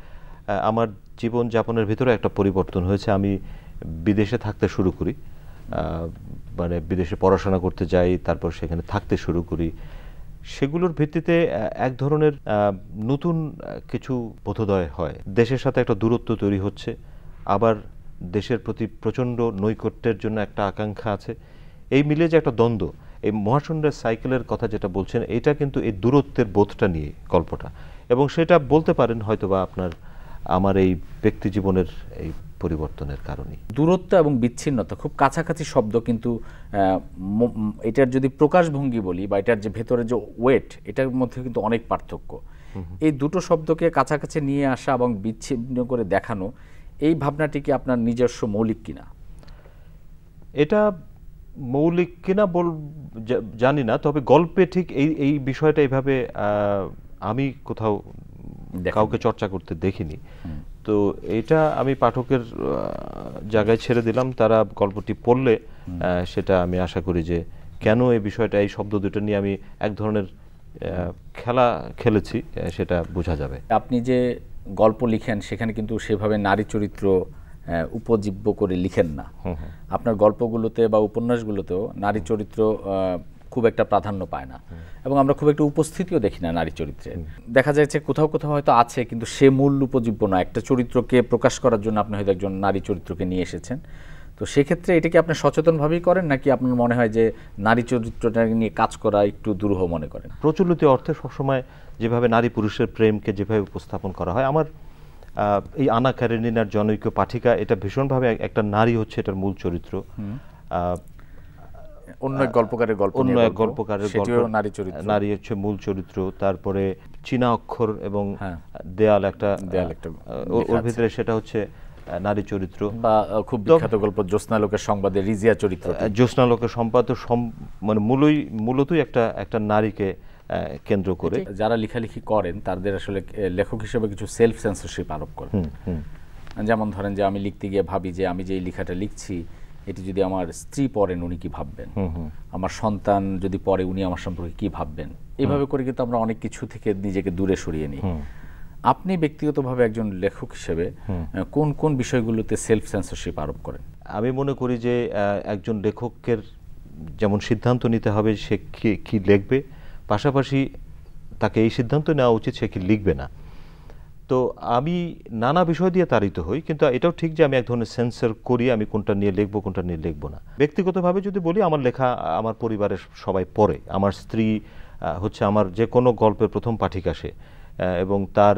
আমার জীবন ভিতরে একটা পরিবর্তন হয়েছে আমি বিদেশে থাকতে শুরু করি মানে বিদেশে পড়াশোনা করতে যাই তারপর সেখানে থাকতে শুরু করি সেগুলোর ভিত্তিতে এক ধরনের নতুন কিছু বোধোদয় হয় দেশের সাথে একটা দূরত্ব তৈরি হচ্ছে আবার দেশের প্রতি প্রচণ্ড নৈকট্যের জন্য একটা আকাঙ্ক্ষা আছে এই মিলে যে একটা দ্বন্দ্ব এই মহাশূন্যের সাইকেলের কথা যেটা বলছেন এটা কিন্তু এই দূরত্বের বোধটা নিয়ে গল্পটা এবং সেটা বলতে পারেন হয়তোবা আপনার আমার এই ব্যক্তি জীবনের এই পরিবর্তনের কারণে দূরত্ব এবং বিচ্ছিন্নতা খুব কাছাকাছি শব্দ কিন্তু এটার যদি প্রকাশভঙ্গি বলি বা এটার যে ভেতরে যে ওয়েট এটার মধ্যে কিন্তু অনেক পার্থক্য এই দুটো শব্দকে কাছাকাছি নিয়ে আসা এবং বিচ্ছিন্ন করে দেখানো এই ভাবনাটি কি আপনার নিজস্ব মৌলিক কিনা এটা মৌলিক কিনা বল জানি না তবে গল্পে ঠিক এই এই বিষয়টা এইভাবে আমি কোথাও কাউকে চর্চা করতে দেখিনি তো এটা আমি পাঠকের জায়গায় ছেড়ে দিলাম তারা গল্পটি পড়লে সেটা আমি আশা করি যে কেন এই বিষয়টা এই শব্দ দুটো নিয়ে আমি এক ধরনের খেলা খেলেছি সেটা বোঝা যাবে আপনি যে গল্প লিখেন সেখানে কিন্তু সেভাবে নারী চরিত্র উপজীব্য করে লিখেন না আপনার গল্পগুলোতে বা উপন্যাসগুলোতেও নারী চরিত্র খুব একটা প্রাধান্য পায় না এবং আমরা খুব একটা উপস্থিতিও দেখি না নারী চরিত্রে দেখা যাচ্ছে কোথাও কোথাও হয়তো আছে কিন্তু সে মূল উপজীব্য না একটা চরিত্রকে প্রকাশ করার জন্য আপনি হয়তো একজন নারী চরিত্রকে নিয়ে এসেছেন তো সেক্ষেত্রে এটা কি আপনি সচেতনভাবেই করেন নাকি আপনার মনে হয় যে নারী চরিত্রটা নিয়ে কাজ করা একটু দুরূহ মনে করেন প্রচলিত অর্থে সবসময় যেভাবে নারী পুরুষের প্রেমকে যেভাবে উপস্থাপন করা হয় আমার এই আনা ক্যারেনিনার জনৈক্য পাঠিকা এটা ভীষণভাবে একটা নারী হচ্ছে এটার মূল চরিত্র অন্য এক গল্পকারের গল্প অন্য এক গল্পকারের গল্প নারী চরিত্র নারী হচ্ছে মূল চরিত্র তারপরে চীনা অক্ষর এবং হ্যাঁ। দেয়াল একটা দেয়াল একটা ওর ভিতরে সেটা হচ্ছে নারী চরিত্র বা খুব বিখ্যাত গল্প জ্যোৎস্না লোকের সংবাদে রিজিয়া চরিত্র জ্যোৎস্না লোকের সম্পাদ মানে মূলই মূলতই একটা একটা নারীকে কেন্দ্র করে যারা লেখালেখি করেন তাদের আসলে লেখক হিসেবে কিছু সেলফ সেন্সরশিপ আরোপ করেন যেমন ধরেন যে আমি লিখতে গিয়ে ভাবি যে আমি যে লেখাটা লিখছি এটি যদি আমার স্ত্রী পড়েন উনি কি ভাববেন আমার সন্তান যদি পড়ে উনি আমার সম্পর্কে কি ভাববেন এভাবে করে কিন্তু আমরা অনেক কিছু থেকে নিজেকে দূরে সরিয়ে নিই আপনি ব্যক্তিগতভাবে একজন লেখক হিসেবে কোন কোন বিষয়গুলোতে সেলফ সেন্সরশিপ আরোপ করেন আমি মনে করি যে একজন লেখকের যেমন সিদ্ধান্ত নিতে হবে সে কি লিখবে পাশাপাশি তাকে এই সিদ্ধান্ত নেওয়া উচিত সে কি লিখবে না তো আমি নানা বিষয় দিয়ে তাড়িত হই কিন্তু এটাও ঠিক যে আমি এক ধরনের সেন্সর করি আমি কোনটা নিয়ে লিখবো কোনটা নিয়ে লিখবো না ব্যক্তিগতভাবে যদি বলি আমার লেখা আমার পরিবারের সবাই পড়ে আমার স্ত্রী হচ্ছে আমার যে কোনো গল্পের প্রথম পাঠিকা সে এবং তার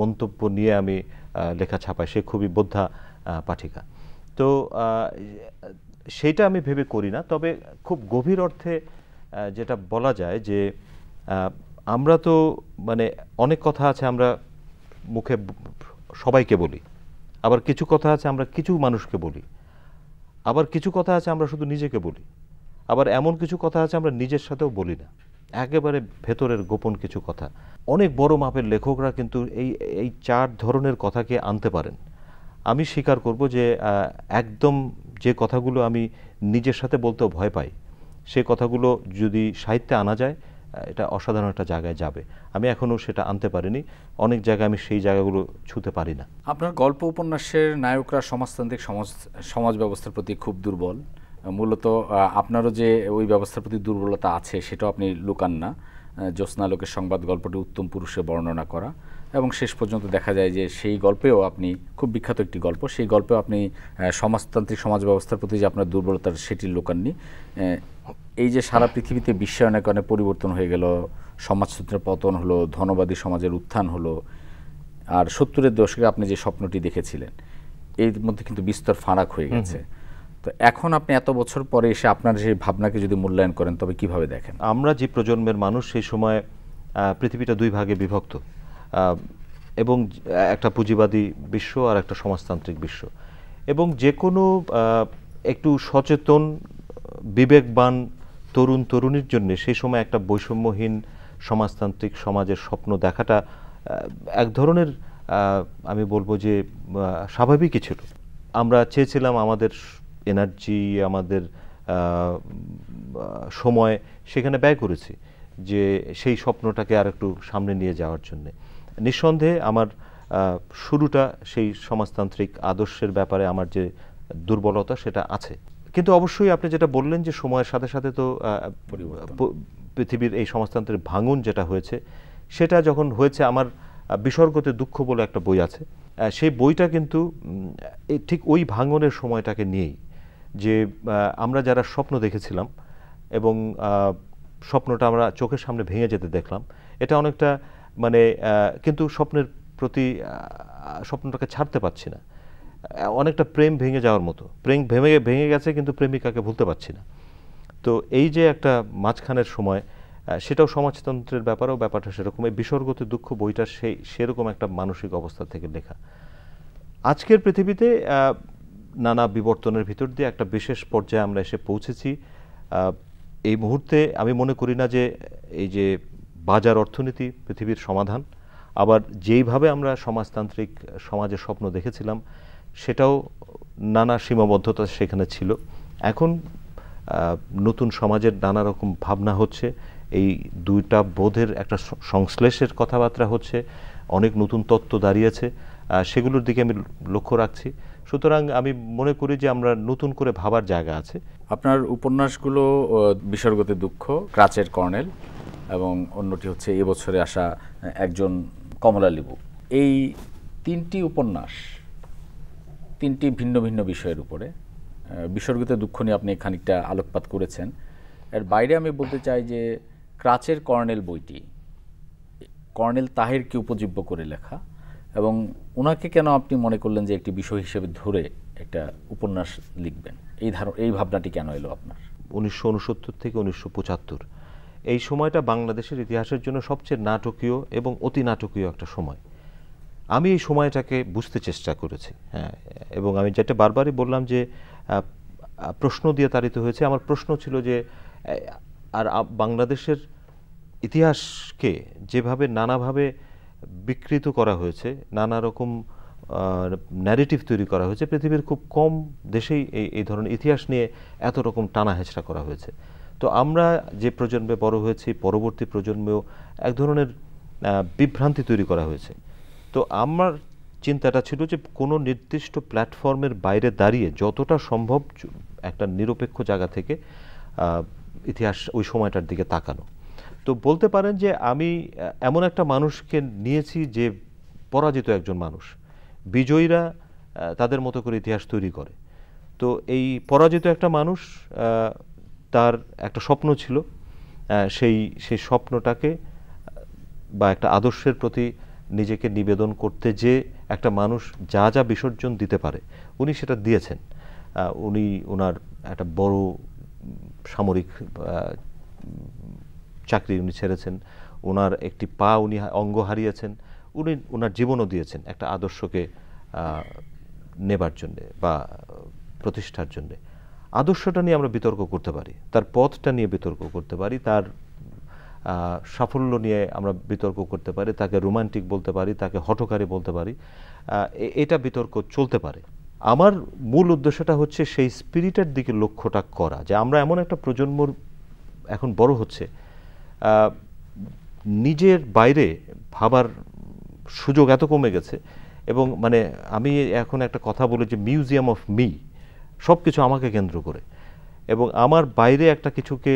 মন্তব্য নিয়ে আমি লেখা ছাপাই সে খুবই বোদ্ধা পাঠিকা তো সেইটা আমি ভেবে করি না তবে খুব গভীর অর্থে যেটা বলা যায় যে আমরা তো মানে অনেক কথা আছে আমরা মুখে সবাইকে বলি আবার কিছু কথা আছে আমরা কিছু মানুষকে বলি আবার কিছু কথা আছে আমরা শুধু নিজেকে বলি আবার এমন কিছু কথা আছে আমরা নিজের সাথেও বলি না একেবারে ভেতরের গোপন কিছু কথা অনেক বড় মাপের লেখকরা কিন্তু এই এই চার ধরনের কথাকে আনতে পারেন আমি স্বীকার করব যে একদম যে কথাগুলো আমি নিজের সাথে বলতেও ভয় পাই সে কথাগুলো যদি সাহিত্যে আনা যায় এটা অসাধারণ একটা জায়গায় যাবে আমি এখনও সেটা আনতে পারিনি অনেক জায়গায় আমি সেই জায়গাগুলো ছুতে পারি না আপনার গল্প উপন্যাসের নায়করা সমাজতান্ত্রিক সমাজ সমাজ ব্যবস্থার প্রতি খুব দুর্বল মূলত আপনারও যে ওই ব্যবস্থার প্রতি দুর্বলতা আছে সেটাও আপনি লুকান না জ্যোৎস্নালোকের সংবাদ গল্পটি উত্তম পুরুষে বর্ণনা করা এবং শেষ পর্যন্ত দেখা যায় যে সেই গল্পেও আপনি খুব বিখ্যাত একটি গল্প সেই গল্পেও আপনি সমাজতান্ত্রিক সমাজ ব্যবস্থার প্রতি যে আপনার দুর্বলতা সেটি লোকাননি এই যে সারা পৃথিবীতে বিশ্বায়নের কারণে পরিবর্তন হয়ে গেল সূত্রের পতন হলো ধনবাদী সমাজের উত্থান হলো আর সত্তরের দশকে আপনি যে স্বপ্নটি দেখেছিলেন এর মধ্যে কিন্তু বিস্তর ফারাক হয়ে গেছে তো এখন আপনি এত বছর পরে এসে আপনার সেই ভাবনাকে যদি মূল্যায়ন করেন তবে কিভাবে দেখেন আমরা যে প্রজন্মের মানুষ সেই সময় পৃথিবীটা দুই ভাগে বিভক্ত এবং একটা পুঁজিবাদী বিশ্ব আর একটা সমাজতান্ত্রিক বিশ্ব এবং যে কোনো একটু সচেতন বিবেকবান তরুণ তরুণীর জন্য সেই সময় একটা বৈষম্যহীন সমাজতান্ত্রিক সমাজের স্বপ্ন দেখাটা এক ধরনের আমি বলবো যে স্বাভাবিকই ছিল আমরা চেয়েছিলাম আমাদের এনার্জি আমাদের সময় সেখানে ব্যয় করেছি যে সেই স্বপ্নটাকে আর একটু সামনে নিয়ে যাওয়ার জন্যে নিঃসন্দেহে আমার শুরুটা সেই সমাজতান্ত্রিক আদর্শের ব্যাপারে আমার যে দুর্বলতা সেটা আছে কিন্তু অবশ্যই আপনি যেটা বললেন যে সময়ের সাথে সাথে তো পৃথিবীর এই সমাজতান্ত্রিক ভাঙন যেটা হয়েছে সেটা যখন হয়েছে আমার বিসর্গতে দুঃখ বলে একটা বই আছে সেই বইটা কিন্তু ঠিক ওই ভাঙনের সময়টাকে নিয়েই যে আমরা যারা স্বপ্ন দেখেছিলাম এবং স্বপ্নটা আমরা চোখের সামনে ভেঙে যেতে দেখলাম এটা অনেকটা মানে কিন্তু স্বপ্নের প্রতি স্বপ্নটাকে ছাড়তে পারছি না অনেকটা প্রেম ভেঙে যাওয়ার মতো প্রেম ভেঙে ভেঙে গেছে কিন্তু প্রেমিকাকে ভুলতে পারছি না তো এই যে একটা মাঝখানের সময় সেটাও সমাজতন্ত্রের ব্যাপারেও ব্যাপারটা সেরকম এই বিসর্গতে দুঃখ বইটা সেই সেরকম একটা মানসিক অবস্থা থেকে লেখা আজকের পৃথিবীতে নানা বিবর্তনের ভিতর দিয়ে একটা বিশেষ পর্যায়ে আমরা এসে পৌঁছেছি এই মুহূর্তে আমি মনে করি না যে এই যে বাজার অর্থনীতি পৃথিবীর সমাধান আবার যেইভাবে আমরা সমাজতান্ত্রিক সমাজের স্বপ্ন দেখেছিলাম সেটাও নানা সীমাবদ্ধতা সেখানে ছিল এখন নতুন সমাজের নানা রকম ভাবনা হচ্ছে এই দুইটা বোধের একটা সংশ্লেষের কথাবার্তা হচ্ছে অনেক নতুন তত্ত্ব দাঁড়িয়েছে সেগুলোর দিকে আমি লক্ষ্য রাখছি সুতরাং আমি মনে করি যে আমরা নতুন করে ভাবার জায়গা আছে আপনার উপন্যাসগুলো বিসর্গতে দুঃখ ক্রাচের কর্নেল এবং অন্যটি হচ্ছে এবছরে আসা একজন কমলালেবু এই তিনটি উপন্যাস তিনটি ভিন্ন ভিন্ন বিষয়ের উপরে বিসর্গিত দুঃখ নিয়ে আপনি খানিকটা আলোকপাত করেছেন এর বাইরে আমি বলতে চাই যে ক্রাচের কর্নেল বইটি কর্নেল তাহিরকে উপজীব্য করে লেখা এবং ওনাকে কেন আপনি মনে করলেন যে একটি বিষয় হিসেবে ধরে একটা উপন্যাস লিখবেন এই ধারণ এই ভাবনাটি কেন এলো আপনার উনিশশো থেকে উনিশশো এই সময়টা বাংলাদেশের ইতিহাসের জন্য সবচেয়ে নাটকীয় এবং অতি নাটকীয় একটা সময় আমি এই সময়টাকে বুঝতে চেষ্টা করেছি হ্যাঁ এবং আমি যেটা বারবারই বললাম যে প্রশ্ন দিয়ে তাড়িত হয়েছে আমার প্রশ্ন ছিল যে আর বাংলাদেশের ইতিহাসকে যেভাবে নানাভাবে বিকৃত করা হয়েছে নানা রকম ন্যারেটিভ তৈরি করা হয়েছে পৃথিবীর খুব কম দেশেই এই এই ধরনের ইতিহাস নিয়ে এত রকম টানা হেঁচড়া করা হয়েছে তো আমরা যে প্রজন্মে বড় হয়েছি পরবর্তী প্রজন্মেও এক ধরনের বিভ্রান্তি তৈরি করা হয়েছে তো আমার চিন্তাটা ছিল যে কোনো নির্দিষ্ট প্ল্যাটফর্মের বাইরে দাঁড়িয়ে যতটা সম্ভব একটা নিরপেক্ষ জায়গা থেকে ইতিহাস ওই সময়টার দিকে তাকানো তো বলতে পারেন যে আমি এমন একটা মানুষকে নিয়েছি যে পরাজিত একজন মানুষ বিজয়ীরা তাদের মতো করে ইতিহাস তৈরি করে তো এই পরাজিত একটা মানুষ তার একটা স্বপ্ন ছিল সেই সেই স্বপ্নটাকে বা একটা আদর্শের প্রতি নিজেকে নিবেদন করতে যে একটা মানুষ যা যা বিসর্জন দিতে পারে উনি সেটা দিয়েছেন উনি ওনার একটা বড় সামরিক চাকরি উনি ছেড়েছেন ওনার একটি পা উনি অঙ্গ হারিয়েছেন উনি ওনার জীবনও দিয়েছেন একটা আদর্শকে নেবার জন্যে বা প্রতিষ্ঠার জন্যে আদর্শটা নিয়ে আমরা বিতর্ক করতে পারি তার পথটা নিয়ে বিতর্ক করতে পারি তার সাফল্য নিয়ে আমরা বিতর্ক করতে পারি তাকে রোমান্টিক বলতে পারি তাকে হটকারী বলতে পারি এটা বিতর্ক চলতে পারে আমার মূল উদ্দেশ্যটা হচ্ছে সেই স্পিরিটের দিকে লক্ষ্যটা করা যে আমরা এমন একটা প্রজন্ম এখন বড় হচ্ছে নিজের বাইরে ভাবার সুযোগ এত কমে গেছে এবং মানে আমি এখন একটা কথা বলি যে মিউজিয়াম অফ মি সব কিছু আমাকে কেন্দ্র করে এবং আমার বাইরে একটা কিছুকে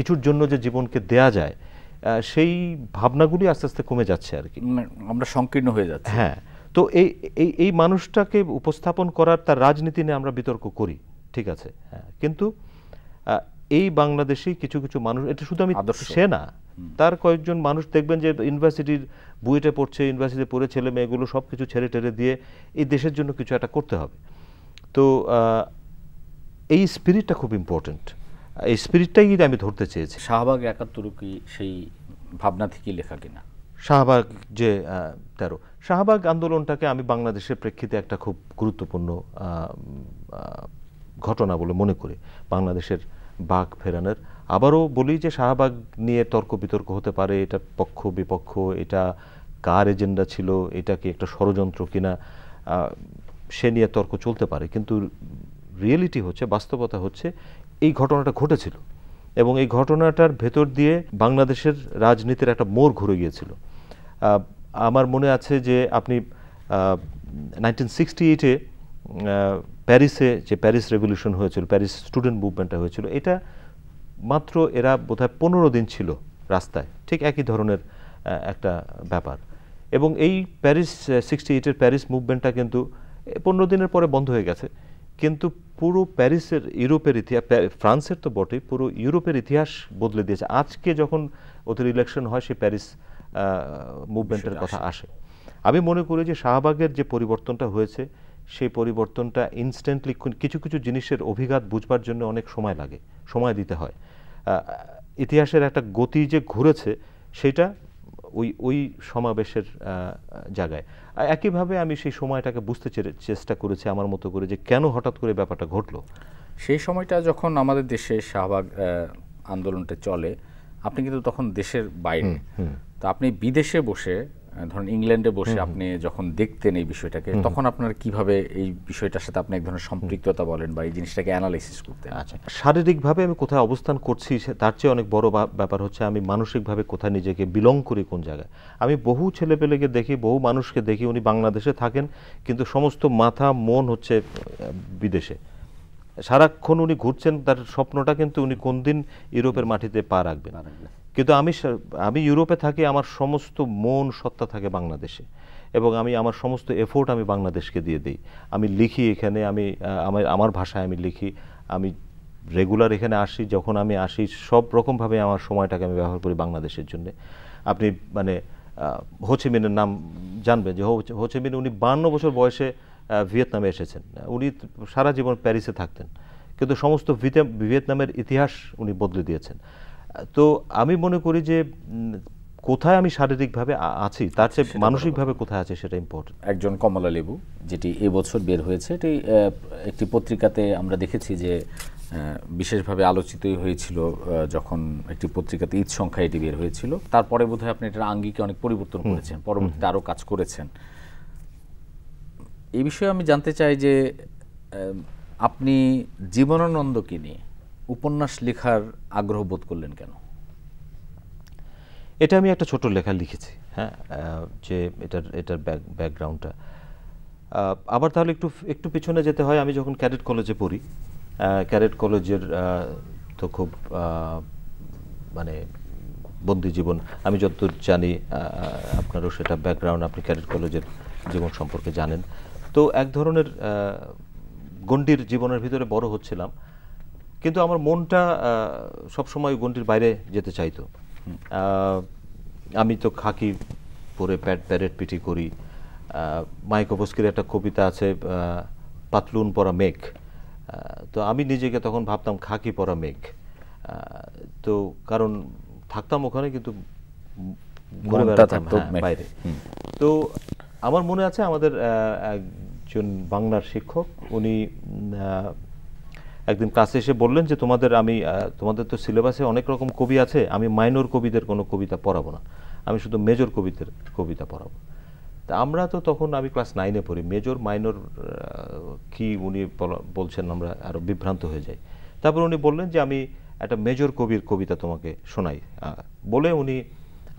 কিছুর জন্য যে জীবনকে দেয়া যায় সেই ভাবনাগুলি আস্তে আস্তে কমে যাচ্ছে আর কি মানে আমরা সংকীর্ণ হয়ে যাচ্ছি হ্যাঁ তো এই এই এই মানুষটাকে উপস্থাপন করার তার রাজনীতি নিয়ে আমরা বিতর্ক করি ঠিক আছে হ্যাঁ কিন্তু এই বাংলাদেশেই কিছু কিছু মানুষ এটা শুধু আমি সে না তার কয়েকজন মানুষ দেখবেন যে ইউনিভার্সিটির বুয়েটে পড়ছে ইউনিভার্সিটিতে পড়ে ছেলে মেয়েগুলো সব কিছু ছেড়ে টেড়ে দিয়ে এই দেশের জন্য কিছু একটা করতে হবে তো এই স্পিরিটটা খুব ইম্পর্টেন্ট এই স্পিরিটটাই কিন্তু আমি ধরতে চেয়েছি শাহবাগ একাত্তর কি সেই ভাবনা থেকে লেখা কিনা শাহবাগ যে তেরো শাহবাগ আন্দোলনটাকে আমি বাংলাদেশের প্রেক্ষিতে একটা খুব গুরুত্বপূর্ণ ঘটনা বলে মনে করি বাংলাদেশের বাঘ ফেরানোর আবারও বলি যে শাহবাগ নিয়ে তর্ক বিতর্ক হতে পারে এটা পক্ষ বিপক্ষ এটা কার এজেন্ডা ছিল এটা কি একটা ষড়যন্ত্র কিনা সে নিয়ে তর্ক চলতে পারে কিন্তু রিয়েলিটি হচ্ছে বাস্তবতা হচ্ছে এই ঘটনাটা ঘটেছিল এবং এই ঘটনাটার ভেতর দিয়ে বাংলাদেশের রাজনীতির একটা মোড় ঘুরে গিয়েছিল আমার মনে আছে যে আপনি নাইনটিন সিক্সটি এইটে প্যারিসে যে প্যারিস রেভলিউশন হয়েছিল প্যারিস স্টুডেন্ট মুভমেন্টটা হয়েছিল এটা মাত্র এরা বোধহয় পনেরো দিন ছিল রাস্তায় ঠিক একই ধরনের একটা ব্যাপার এবং এই প্যারিস সিক্সটি এইটের প্যারিস মুভমেন্টটা কিন্তু পনেরো দিনের পরে বন্ধ হয়ে গেছে কিন্তু পুরো প্যারিসের ইউরোপের ইতিহাস ফ্রান্সের তো বটে পুরো ইউরোপের ইতিহাস বদলে দিয়েছে আজকে যখন ওদের ইলেকশন হয় সে প্যারিস মুভমেন্টের কথা আসে আমি মনে করি যে শাহবাগের যে পরিবর্তনটা হয়েছে সেই পরিবর্তনটা ইনস্ট্যান্টলি কিছু কিছু জিনিসের অভিঘাত বুঝবার জন্য অনেক সময় লাগে সময় দিতে হয় ইতিহাসের একটা গতি যে ঘুরেছে সেটা ওই ওই সমাবেশের জায়গায় একইভাবে আমি সেই সময়টাকে বুঝতে চেষ্টা করেছি আমার মতো করে যে কেন হঠাৎ করে ব্যাপারটা ঘটলো সেই সময়টা যখন আমাদের দেশে শাহবাগ আন্দোলনটা চলে আপনি কিন্তু তখন দেশের বাইরে তো আপনি বিদেশে বসে ধরুন ইংল্যান্ডে বসে আপনি যখন দেখতেন এই বিষয়টাকে তখন আপনার কিভাবে এই বিষয়টার সাথে আপনি এক ধরনের সম্পৃক্ততা বলেন বা এই জিনিসটাকে অ্যানালাইসিস করতেন আচ্ছা শারীরিকভাবে আমি কোথায় অবস্থান করছি তার চেয়ে অনেক বড় ব্যাপার হচ্ছে আমি মানসিকভাবে কোথায় নিজেকে বিলং করি কোন জায়গায় আমি বহু ছেলেপেলেকে দেখি বহু মানুষকে দেখি উনি বাংলাদেশে থাকেন কিন্তু সমস্ত মাথা মন হচ্ছে বিদেশে সারাক্ষণ উনি ঘুরছেন তার স্বপ্নটা কিন্তু উনি কোন দিন ইউরোপের মাটিতে পা রাখবেন কিন্তু আমি আমি ইউরোপে থাকি আমার সমস্ত মন সত্তা থাকে বাংলাদেশে এবং আমি আমার সমস্ত এফোর্ট আমি বাংলাদেশকে দিয়ে দিই আমি লিখি এখানে আমি আমার আমার ভাষায় আমি লিখি আমি রেগুলার এখানে আসি যখন আমি আসি সব রকমভাবে আমার সময়টাকে আমি ব্যবহার করি বাংলাদেশের জন্য আপনি মানে হোচিমিনের নাম জানবেন যে হোচিমিন উনি বান্ন বছর বয়সে ভিয়েতনামে এসেছেন উনি সারা জীবন প্যারিসে থাকতেন কিন্তু সমস্ত ভিয়েতনামের ইতিহাস উনি বদলে দিয়েছেন তো আমি মনে করি যে কোথায় আমি শারীরিকভাবে আছি তার চেয়ে মানসিকভাবে কোথায় আছে সেটা ইম্পর্টেন্ট একজন কমলা লেবু যেটি এবছর বের হয়েছে এটি একটি পত্রিকাতে আমরা দেখেছি যে বিশেষভাবে আলোচিতই হয়েছিল যখন একটি পত্রিকাতে ঈদ সংখ্যা এটি বের হয়েছিল তারপরে বোধহয় আপনি এটার আঙ্গিকে অনেক পরিবর্তন করেছেন পরবর্তীতে আরও কাজ করেছেন এই বিষয়ে আমি জানতে চাই যে আপনি জীবনানন্দকে নিয়ে উপন্যাস লেখার আগ্রহ বোধ করলেন কেন এটা আমি একটা ছোট লেখা লিখেছি হ্যাঁ যে এটার এটার ব্যাকগ্রাউন্ডটা আবার তাহলে একটু একটু পিছনে যেতে হয় আমি যখন ক্যাডেট কলেজে পড়ি ক্যাডেট কলেজের তো খুব মানে বন্দি জীবন আমি যতদূর জানি আপনারও সেটা ব্যাকগ্রাউন্ড আপনি ক্যাডেট কলেজের জীবন সম্পর্কে জানেন তো এক ধরনের গণ্ডির জীবনের ভিতরে বড় হচ্ছিলাম কিন্তু আমার মনটা সবসময় গন্ডির বাইরে যেতে চাইতো আমি তো খাকি পরে প্যাট প্যারেট পিঠি করি মাইক অবস্কির একটা কবিতা আছে পাতলুন পরা মেঘ তো আমি নিজেকে তখন ভাবতাম খাকি পরা মেঘ তো কারণ থাকতাম ওখানে কিন্তু ঘুরে বেড়াতাম হ্যাঁ, বাইরে তো আমার মনে আছে আমাদের একজন বাংলার শিক্ষক উনি একদিন ক্লাসে এসে বললেন যে তোমাদের আমি তোমাদের তো সিলেবাসে অনেক রকম কবি আছে আমি মাইনর কবিদের কোনো কবিতা পড়াবো না আমি শুধু মেজর কবিদের কবিতা পড়াবো তা আমরা তো তখন আমি ক্লাস নাইনে পড়ি মেজর মাইনর কি উনি বলছেন আমরা আরও বিভ্রান্ত হয়ে যাই তারপর উনি বললেন যে আমি একটা মেজর কবির কবিতা তোমাকে শোনাই বলে উনি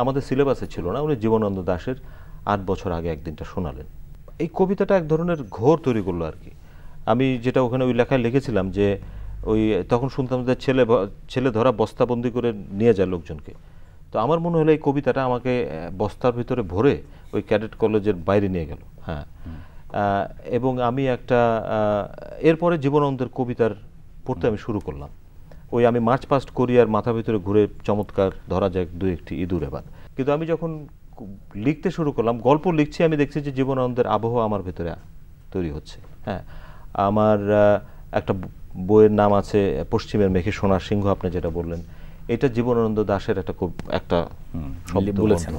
আমাদের সিলেবাসে ছিল না উনি জীবনানন্দ দাসের আট বছর আগে একদিনটা শোনালেন এই কবিতাটা এক ধরনের ঘোর তৈরি করলো আর কি আমি যেটা ওখানে ওই লেখায় লিখেছিলাম যে ওই তখন শুনতাম যে ছেলে ছেলে ধরা বস্তাবন্দি করে নিয়ে যায় লোকজনকে তো আমার মনে হলো এই কবিতাটা আমাকে বস্তার ভিতরে ভরে ওই ক্যাডেট কলেজের বাইরে নিয়ে গেল হ্যাঁ এবং আমি একটা এরপরে জীবনানন্দের কবিতার পড়তে আমি শুরু করলাম ওই আমি মার্চ পাস্ট করি আর মাথা ভিতরে ঘুরে চমৎকার ধরা যায় দু একটি ইঁদুর এবার কিন্তু আমি যখন লিখতে শুরু করলাম গল্প লিখছি আমি দেখছি যে জীবনানন্দের আবহাওয়া আমার ভেতরে তৈরি হচ্ছে হ্যাঁ আমার একটা বইয়ের নাম আছে পশ্চিমের মেঘে সোনার সিংহ আপনি যেটা বললেন এটা জীবনানন্দ দাশের একটা খুব একটা বলেছেন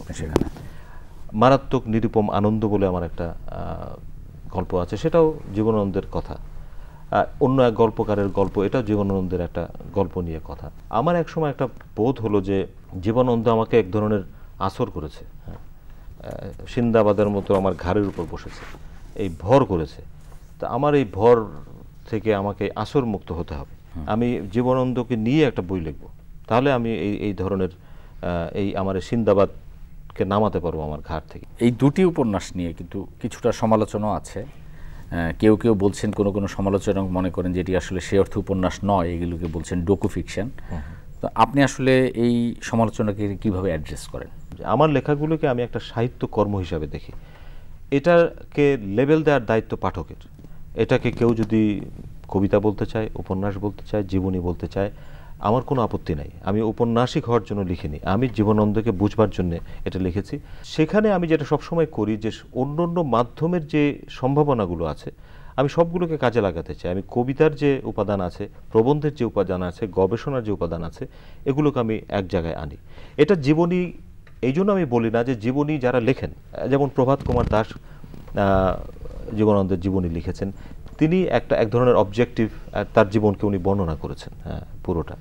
মারাত্মক নিরুপম আনন্দ বলে আমার একটা গল্প আছে সেটাও জীবনানন্দের কথা অন্য এক গল্পকারের গল্প এটাও জীবনানন্দের একটা গল্প নিয়ে কথা আমার একসময় একটা বোধ হলো যে জীবনানন্দ আমাকে এক ধরনের আসর করেছে হ্যাঁ, সিন্দাবাদের মতো আমার ঘাড়ের উপর বসেছে এই ভর করেছে তা আমার এই ভর থেকে আমাকে আসর মুক্ত হতে হবে আমি জীবনন্দকে নিয়ে একটা বই লিখব তাহলে আমি এই এই ধরনের এই আমার এই সিন্দাবাদকে নামাতে পারবো আমার ঘাট থেকে এই দুটি উপন্যাস নিয়ে কিন্তু কিছুটা সমালোচনা আছে কেউ কেউ বলছেন কোনো কোনো সমালোচনা মনে করেন যেটি আসলে সে অর্থে উপন্যাস নয় এগুলোকে বলছেন ডোকু ফিকশন তো আপনি আসলে এই সমালোচনাকে কিভাবে অ্যাড্রেস করেন আমার লেখাগুলোকে আমি একটা সাহিত্য কর্ম হিসাবে দেখি এটাকে লেভেল দেওয়ার দায়িত্ব পাঠকের এটাকে কেউ যদি কবিতা বলতে চায় উপন্যাস বলতে চায় জীবনী বলতে চায় আমার কোনো আপত্তি নাই আমি উপন্যাসিক হওয়ার জন্য লিখিনি আমি জীবনানন্দকে বুঝবার জন্য এটা লিখেছি সেখানে আমি যেটা সবসময় করি যে অন্য অন্য মাধ্যমের যে সম্ভাবনাগুলো আছে আমি সবগুলোকে কাজে লাগাতে চাই আমি কবিতার যে উপাদান আছে প্রবন্ধের যে উপাদান আছে গবেষণার যে উপাদান আছে এগুলোকে আমি এক জায়গায় আনি এটা জীবনী এই জন্য আমি বলি না যে জীবনী যারা লেখেন যেমন প্রভাত কুমার দাস জীবনানন্দের জীবনী লিখেছেন তিনি একটা এক ধরনের অবজেক্টিভ তার জীবনকে উনি বর্ণনা করেছেন হ্যাঁ পুরোটা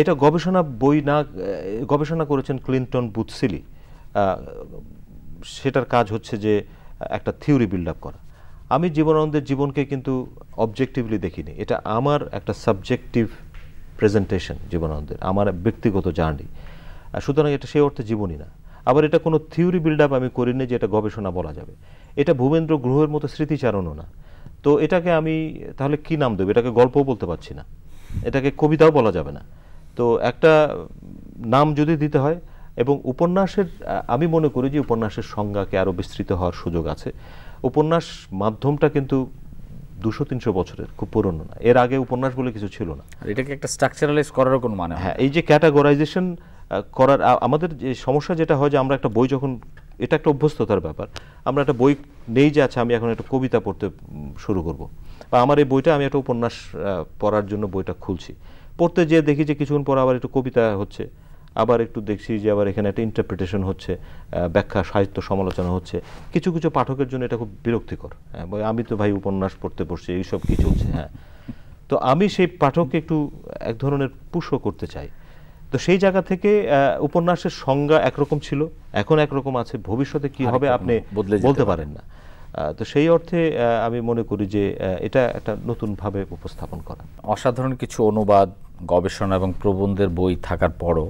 এটা গবেষণা বই না গবেষণা করেছেন ক্লিন্টন বুথসিলি সেটার কাজ হচ্ছে যে একটা থিওরি বিল্ড আপ করা আমি জীবনানন্দের জীবনকে কিন্তু অবজেক্টিভলি দেখিনি এটা আমার একটা সাবজেক্টিভ প্রেজেন্টেশন জীবনানন্দের আমার ব্যক্তিগত জার্নি সুতরাং এটা সেই অর্থে জীবনী না আবার এটা কোনো থিওরি বিল্ড আপ আমি করিনি যে এটা গবেষণা বলা যাবে এটা ভূমেন্দ্র গ্রহের মতো স্মৃতিচারণও না তো এটাকে আমি তাহলে কি নাম দেবো এটাকে গল্পও বলতে পারছি না এটাকে কবিতাও বলা যাবে না তো একটা নাম যদি দিতে হয় এবং উপন্যাসের আমি মনে করি যে উপন্যাসের সংজ্ঞাকে আরও বিস্তৃত হওয়ার সুযোগ আছে উপন্যাস মাধ্যমটা কিন্তু দুশো তিনশো বছরের খুব পুরনো না এর আগে উপন্যাস বলে কিছু ছিল না এটাকে একটা স্ট্রাকচারালাইজ করারও কোনো মানে হ্যাঁ এই যে ক্যাটাগরাইজেশন করার আমাদের যে সমস্যা যেটা হয় যে আমরা একটা বই যখন এটা একটা অভ্যস্ততার ব্যাপার আমরা একটা বই নেই যে আচ্ছা আমি এখন একটা কবিতা পড়তে শুরু করব বা আমার এই বইটা আমি একটা উপন্যাস পড়ার জন্য বইটা খুলছি পড়তে যেয়ে দেখি যে কিছুক্ষণ পর আবার একটু কবিতা হচ্ছে আবার একটু দেখছি যে আবার এখানে একটা ইন্টারপ্রিটেশন হচ্ছে ব্যাখ্যা সাহিত্য সমালোচনা হচ্ছে কিছু কিছু পাঠকের জন্য এটা খুব বিরক্তিকর হ্যাঁ আমি তো ভাই উপন্যাস পড়তে পড়ছি এইসব কিছু হচ্ছে হ্যাঁ তো আমি সেই পাঠককে একটু এক ধরনের পুষ্প করতে চাই তো সেই জায়গা থেকে উপন্যাসের সংজ্ঞা একরকম ছিল এখন একরকম আছে ভবিষ্যতে কি হবে আপনি বলতে পারেন না তো সেই অর্থে আমি মনে করি যে এটা একটা নতুনভাবে উপস্থাপন করা অসাধারণ কিছু অনুবাদ গবেষণা এবং প্রবন্ধের বই থাকার পরও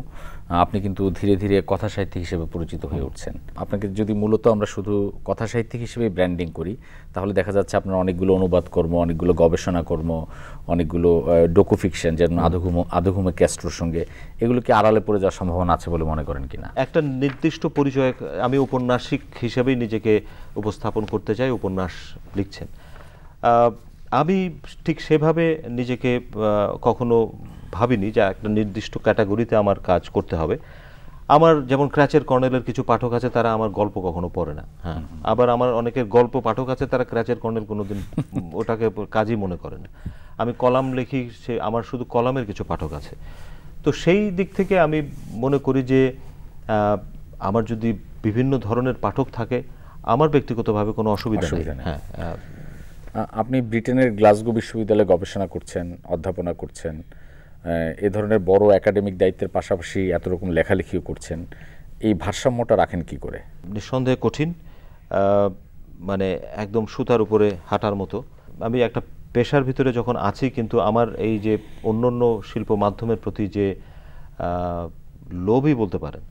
আপনি কিন্তু ধীরে ধীরে কথা সাহিত্যিক হিসেবে পরিচিত হয়ে উঠছেন আপনাকে যদি মূলত আমরা শুধু কথা সাহিত্যিক হিসেবে ব্র্যান্ডিং করি তাহলে দেখা যাচ্ছে আপনার অনেকগুলো অনুবাদ কর্ম অনেকগুলো গবেষণা কর্ম অনেকগুলো ডকুফিকশন যেমন আধুঘুম আধুঘুমে ক্যাস্ট্রোর সঙ্গে এগুলোকে আড়ালে পড়ে যাওয়ার সম্ভাবনা আছে বলে মনে করেন কিনা একটা নির্দিষ্ট পরিচয় আমি উপন্যাসিক হিসেবেই নিজেকে উপস্থাপন করতে চাই উপন্যাস লিখছেন আমি ঠিক সেভাবে নিজেকে কখনো ভাবিনি যে একটা নির্দিষ্ট ক্যাটাগরিতে আমার কাজ করতে হবে আমার যেমন ক্র্যাচের কর্নেলের কিছু পাঠক আছে তারা আমার গল্প কখনো পড়ে না হ্যাঁ আবার আমার অনেকের গল্প পাঠক আছে তারা ক্র্যাচের কর্নেল কোনোদিন (laughs) ওটাকে কাজই মনে করে না আমি কলাম লিখি সে আমার শুধু কলামের কিছু পাঠক আছে তো সেই দিক থেকে আমি মনে করি যে আমার যদি বিভিন্ন ধরনের পাঠক থাকে আমার ব্যক্তিগতভাবে কোনো অসুবিধা নেই হ্যাঁ আপনি ব্রিটেনের গ্লাসগো বিশ্ববিদ্যালয়ে গবেষণা করছেন অধ্যাপনা করছেন এ ধরনের বড় একাডেমিক দায়িত্বের পাশাপাশি এত রকম লেখালেখিও করছেন এই ভারসাম্যটা রাখেন কি করে নিঃসন্দেহে কঠিন মানে একদম সুতার উপরে হাঁটার মতো আমি একটা পেশার ভিতরে যখন আছি কিন্তু আমার এই যে অন্যান্য শিল্প মাধ্যমের প্রতি যে লোভই বলতে পারেন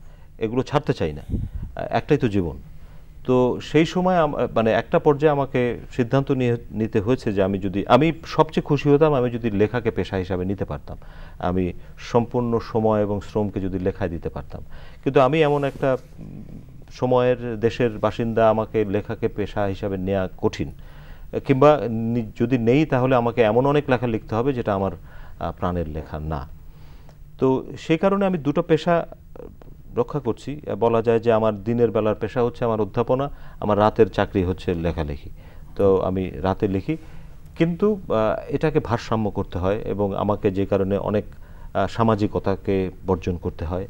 এগুলো ছাড়তে চাই না একটাই তো জীবন তো সেই সময় মানে একটা পর্যায়ে আমাকে সিদ্ধান্ত নিয়ে নিতে হয়েছে যে আমি যদি আমি সবচেয়ে খুশি হতাম আমি যদি লেখাকে পেশা হিসাবে নিতে পারতাম আমি সম্পূর্ণ সময় এবং শ্রমকে যদি লেখায় দিতে পারতাম কিন্তু আমি এমন একটা সময়ের দেশের বাসিন্দা আমাকে লেখাকে পেশা হিসাবে নেওয়া কঠিন কিংবা যদি নেই তাহলে আমাকে এমন অনেক লেখা লিখতে হবে যেটা আমার প্রাণের লেখা না তো সে কারণে আমি দুটো পেশা রক্ষা করছি বলা যায় যে আমার দিনের বেলার পেশা হচ্ছে আমার অধ্যাপনা আমার রাতের চাকরি হচ্ছে লেখালেখি তো আমি রাতে লিখি কিন্তু এটাকে ভারসাম্য করতে হয় এবং আমাকে যে কারণে অনেক সামাজিকতাকে বর্জন করতে হয়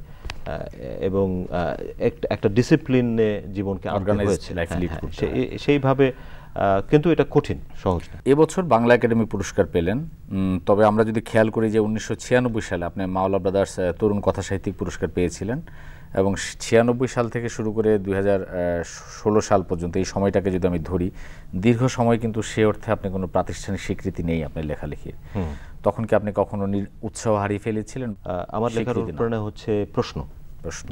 এবং একটা ডিসিপ্লিনে জীবনকে হ্যাঁ, হ্যাঁ, সেইভাবে কিন্তু এটা কঠিন সহজ এবছর বাংলা একাডেমি পুরস্কার পেলেন তবে আমরা যদি খেয়াল করি যে উনিশশো সালে আপনি মাওলা ব্রাদার্স তরুণ কথাসাহিত্যিক পুরস্কার পেয়েছিলেন এবং ছিয়ানব্বই সাল থেকে শুরু করে দুই সাল পর্যন্ত এই সময়টাকে যদি আমি ধরি দীর্ঘ সময় কিন্তু সে অর্থে আপনি কোনো প্রাতিষ্ঠানিক স্বীকৃতি নেই আপনার লেখালেখি তখন কি আপনি কখনো উৎসাহ হারিয়ে ফেলেছিলেন আমার লেখার অনুপ্রেরণা হচ্ছে প্রশ্ন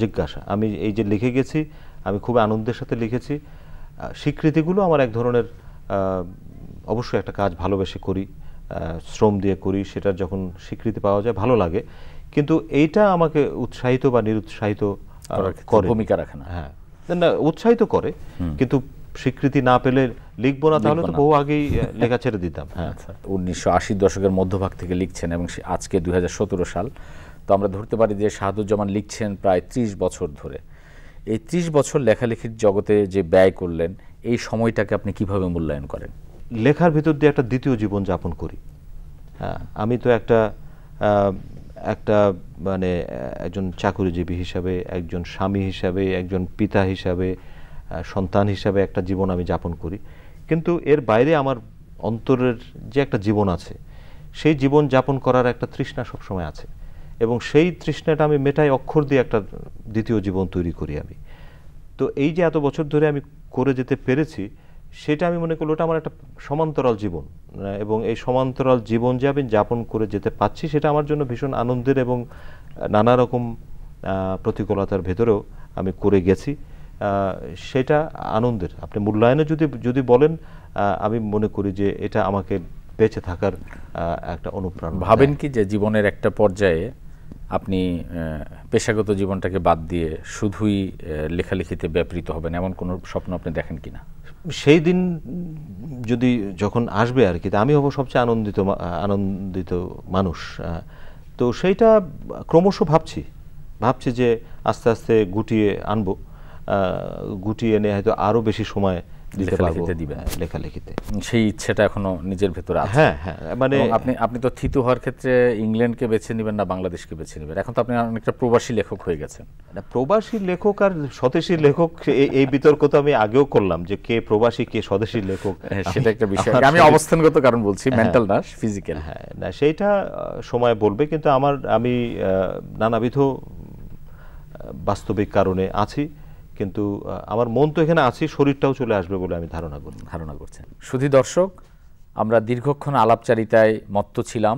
জিজ্ঞাসা আমি এই যে লিখে গেছি আমি খুব আনন্দের সাথে লিখেছি স্বীকৃতিগুলো আমার এক ধরনের অবশ্যই একটা কাজ ভালোবেসে করি শ্রম দিয়ে করি সেটার যখন স্বীকৃতি পাওয়া যায় ভালো লাগে কিন্তু এইটা আমাকে উৎসাহিত বা নিরুৎসাহিত ভূমিকা রাখে না হ্যাঁ না উৎসাহিত করে কিন্তু স্বীকৃতি না পেলে লিখবো না তাহলে তো বহু আগেই লেখা ছেড়ে দিতাম হ্যাঁ আচ্ছা। উনিশশো আশির দশকের মধ্যভাগ থেকে লিখছেন এবং আজকে দুই সাল তো আমরা ধরতে পারি যে শাহাদুজ্জামান লিখছেন প্রায় ত্রিশ বছর ধরে এই ত্রিশ বছর লেখালেখির জগতে যে ব্যয় করলেন এই সময়টাকে আপনি কিভাবে মূল্যায়ন করেন লেখার ভিতর দিয়ে একটা দ্বিতীয় জীবন যাপন করি হ্যাঁ আমি তো একটা একটা মানে একজন চাকুরিজীবী হিসাবে একজন স্বামী হিসাবে একজন পিতা হিসাবে সন্তান হিসাবে একটা জীবন আমি যাপন করি কিন্তু এর বাইরে আমার অন্তরের যে একটা জীবন আছে সেই জীবন যাপন করার একটা তৃষ্ণা সবসময় আছে এবং সেই তৃষ্ণাটা আমি মেটাই অক্ষর দিয়ে একটা দ্বিতীয় জীবন তৈরি করি আমি তো এই যে এত বছর ধরে আমি করে যেতে পেরেছি সেটা আমি মনে করি ওটা আমার একটা সমান্তরাল জীবন এবং এই সমান্তরাল জীবন যে আমি যাপন করে যেতে পাচ্ছি সেটা আমার জন্য ভীষণ আনন্দের এবং নানা রকম প্রতিকূলতার ভেতরেও আমি করে গেছি সেটা আনন্দের আপনি মূল্যায়নে যদি যদি বলেন আমি মনে করি যে এটা আমাকে বেঁচে থাকার একটা অনুপ্রাণ ভাবেন কি যে জীবনের একটা পর্যায়ে আপনি পেশাগত জীবনটাকে বাদ দিয়ে শুধুই লেখালেখিতে ব্যাপৃত হবেন এমন কোনো স্বপ্ন আপনি দেখেন কি না সেই দিন যদি যখন আসবে আর কি আমি হব সবচেয়ে আনন্দিত আনন্দিত মানুষ তো সেইটা ক্রমশ ভাবছি ভাবছি যে আস্তে আস্তে গুটিয়ে আনবো গুটিয়ে এনে হয়তো আরও বেশি সময় দিতে পারবো দিবে হ্যাঁ, লেখালেখিতে সেই ইচ্ছেটা এখনো নিজের ভেতরে আছে হ্যাঁ হ্যাঁ মানে আপনি আপনি তো থিতু হওয়ার ক্ষেত্রে ইংল্যান্ডকে বেছে নেবেন না বাংলাদেশকে বেছে নেবেন এখন তো আপনি অনেকটা প্রবাসী লেখক হয়ে গেছেন প্রবাসী লেখক আর স্বদেশী লেখক এই বিতর্ক তো আমি আগেও করলাম যে কে প্রবাসী কে স্বদেশী লেখক হ্যাঁ, সেটা একটা বিষয় আমি অবস্থানগত কারণ বলছি মেন্টাল না ফিজিক্যাল হ্যাঁ না সেইটা সময় বলবে কিন্তু আমার আমি নানাবিধ বাস্তবিক কারণে আছি কিন্তু আমার মন তো এখানে আছে শরীরটাও চলে আসবে বলে আমি ধারণা করি ধারণা করছেন শুধু দর্শক আমরা দীর্ঘক্ষণ আলাপচারিতায় মত্ত ছিলাম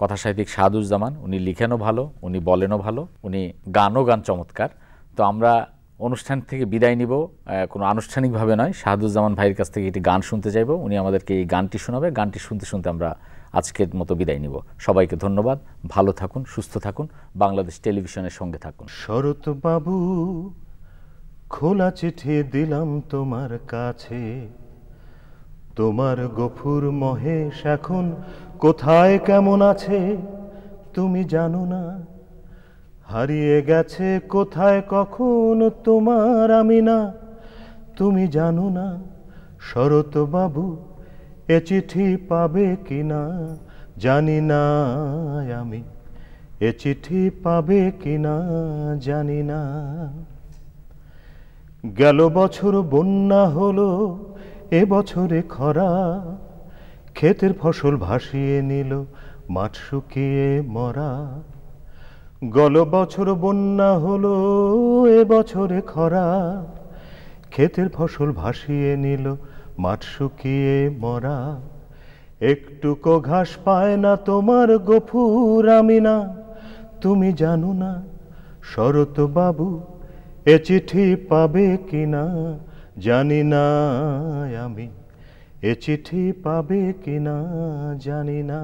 কথা সাহিত্যিক শাহাদুজ্জামান উনি লিখেনও ভালো উনি বলেনও ভালো উনি গানও গান চমৎকার তো আমরা অনুষ্ঠান থেকে বিদায় নিব কোনো আনুষ্ঠানিকভাবে নয় শাহাদুজ্জামান ভাইয়ের কাছ থেকে একটি গান শুনতে চাইব উনি আমাদেরকে এই গানটি শোনাবে গানটি শুনতে শুনতে আমরা আজকের মতো বিদায় নিব সবাইকে ধন্যবাদ ভালো থাকুন সুস্থ থাকুন বাংলাদেশ টেলিভিশনের সঙ্গে থাকুন শরৎ বাবু খোলা চিঠি দিলাম তোমার কাছে তোমার গফুর মহেশ এখন কোথায় কেমন আছে তুমি জানো না হারিয়ে গেছে কোথায় কখন তোমার আমি না তুমি জানো না বাবু এ চিঠি পাবে কি না জানি না আমি এ চিঠি পাবে কি না জানি না গেল বছর বন্যা হলো এ বছরে খরা ক্ষেতের ফসল ভাসিয়ে নিল মাঠ শুকিয়ে মরা গল বছর বন্যা হলো এ বছরে খরা ক্ষেতের ফসল ভাসিয়ে নিল মাঠ শুকিয়ে মরা একটুকো ঘাস পায় না তোমার গফুর আমি না তুমি জানো না শরৎ বাবু এ চিঠি পাবে কি না জানি না আমি এ চিঠি পাবে কি না জানি না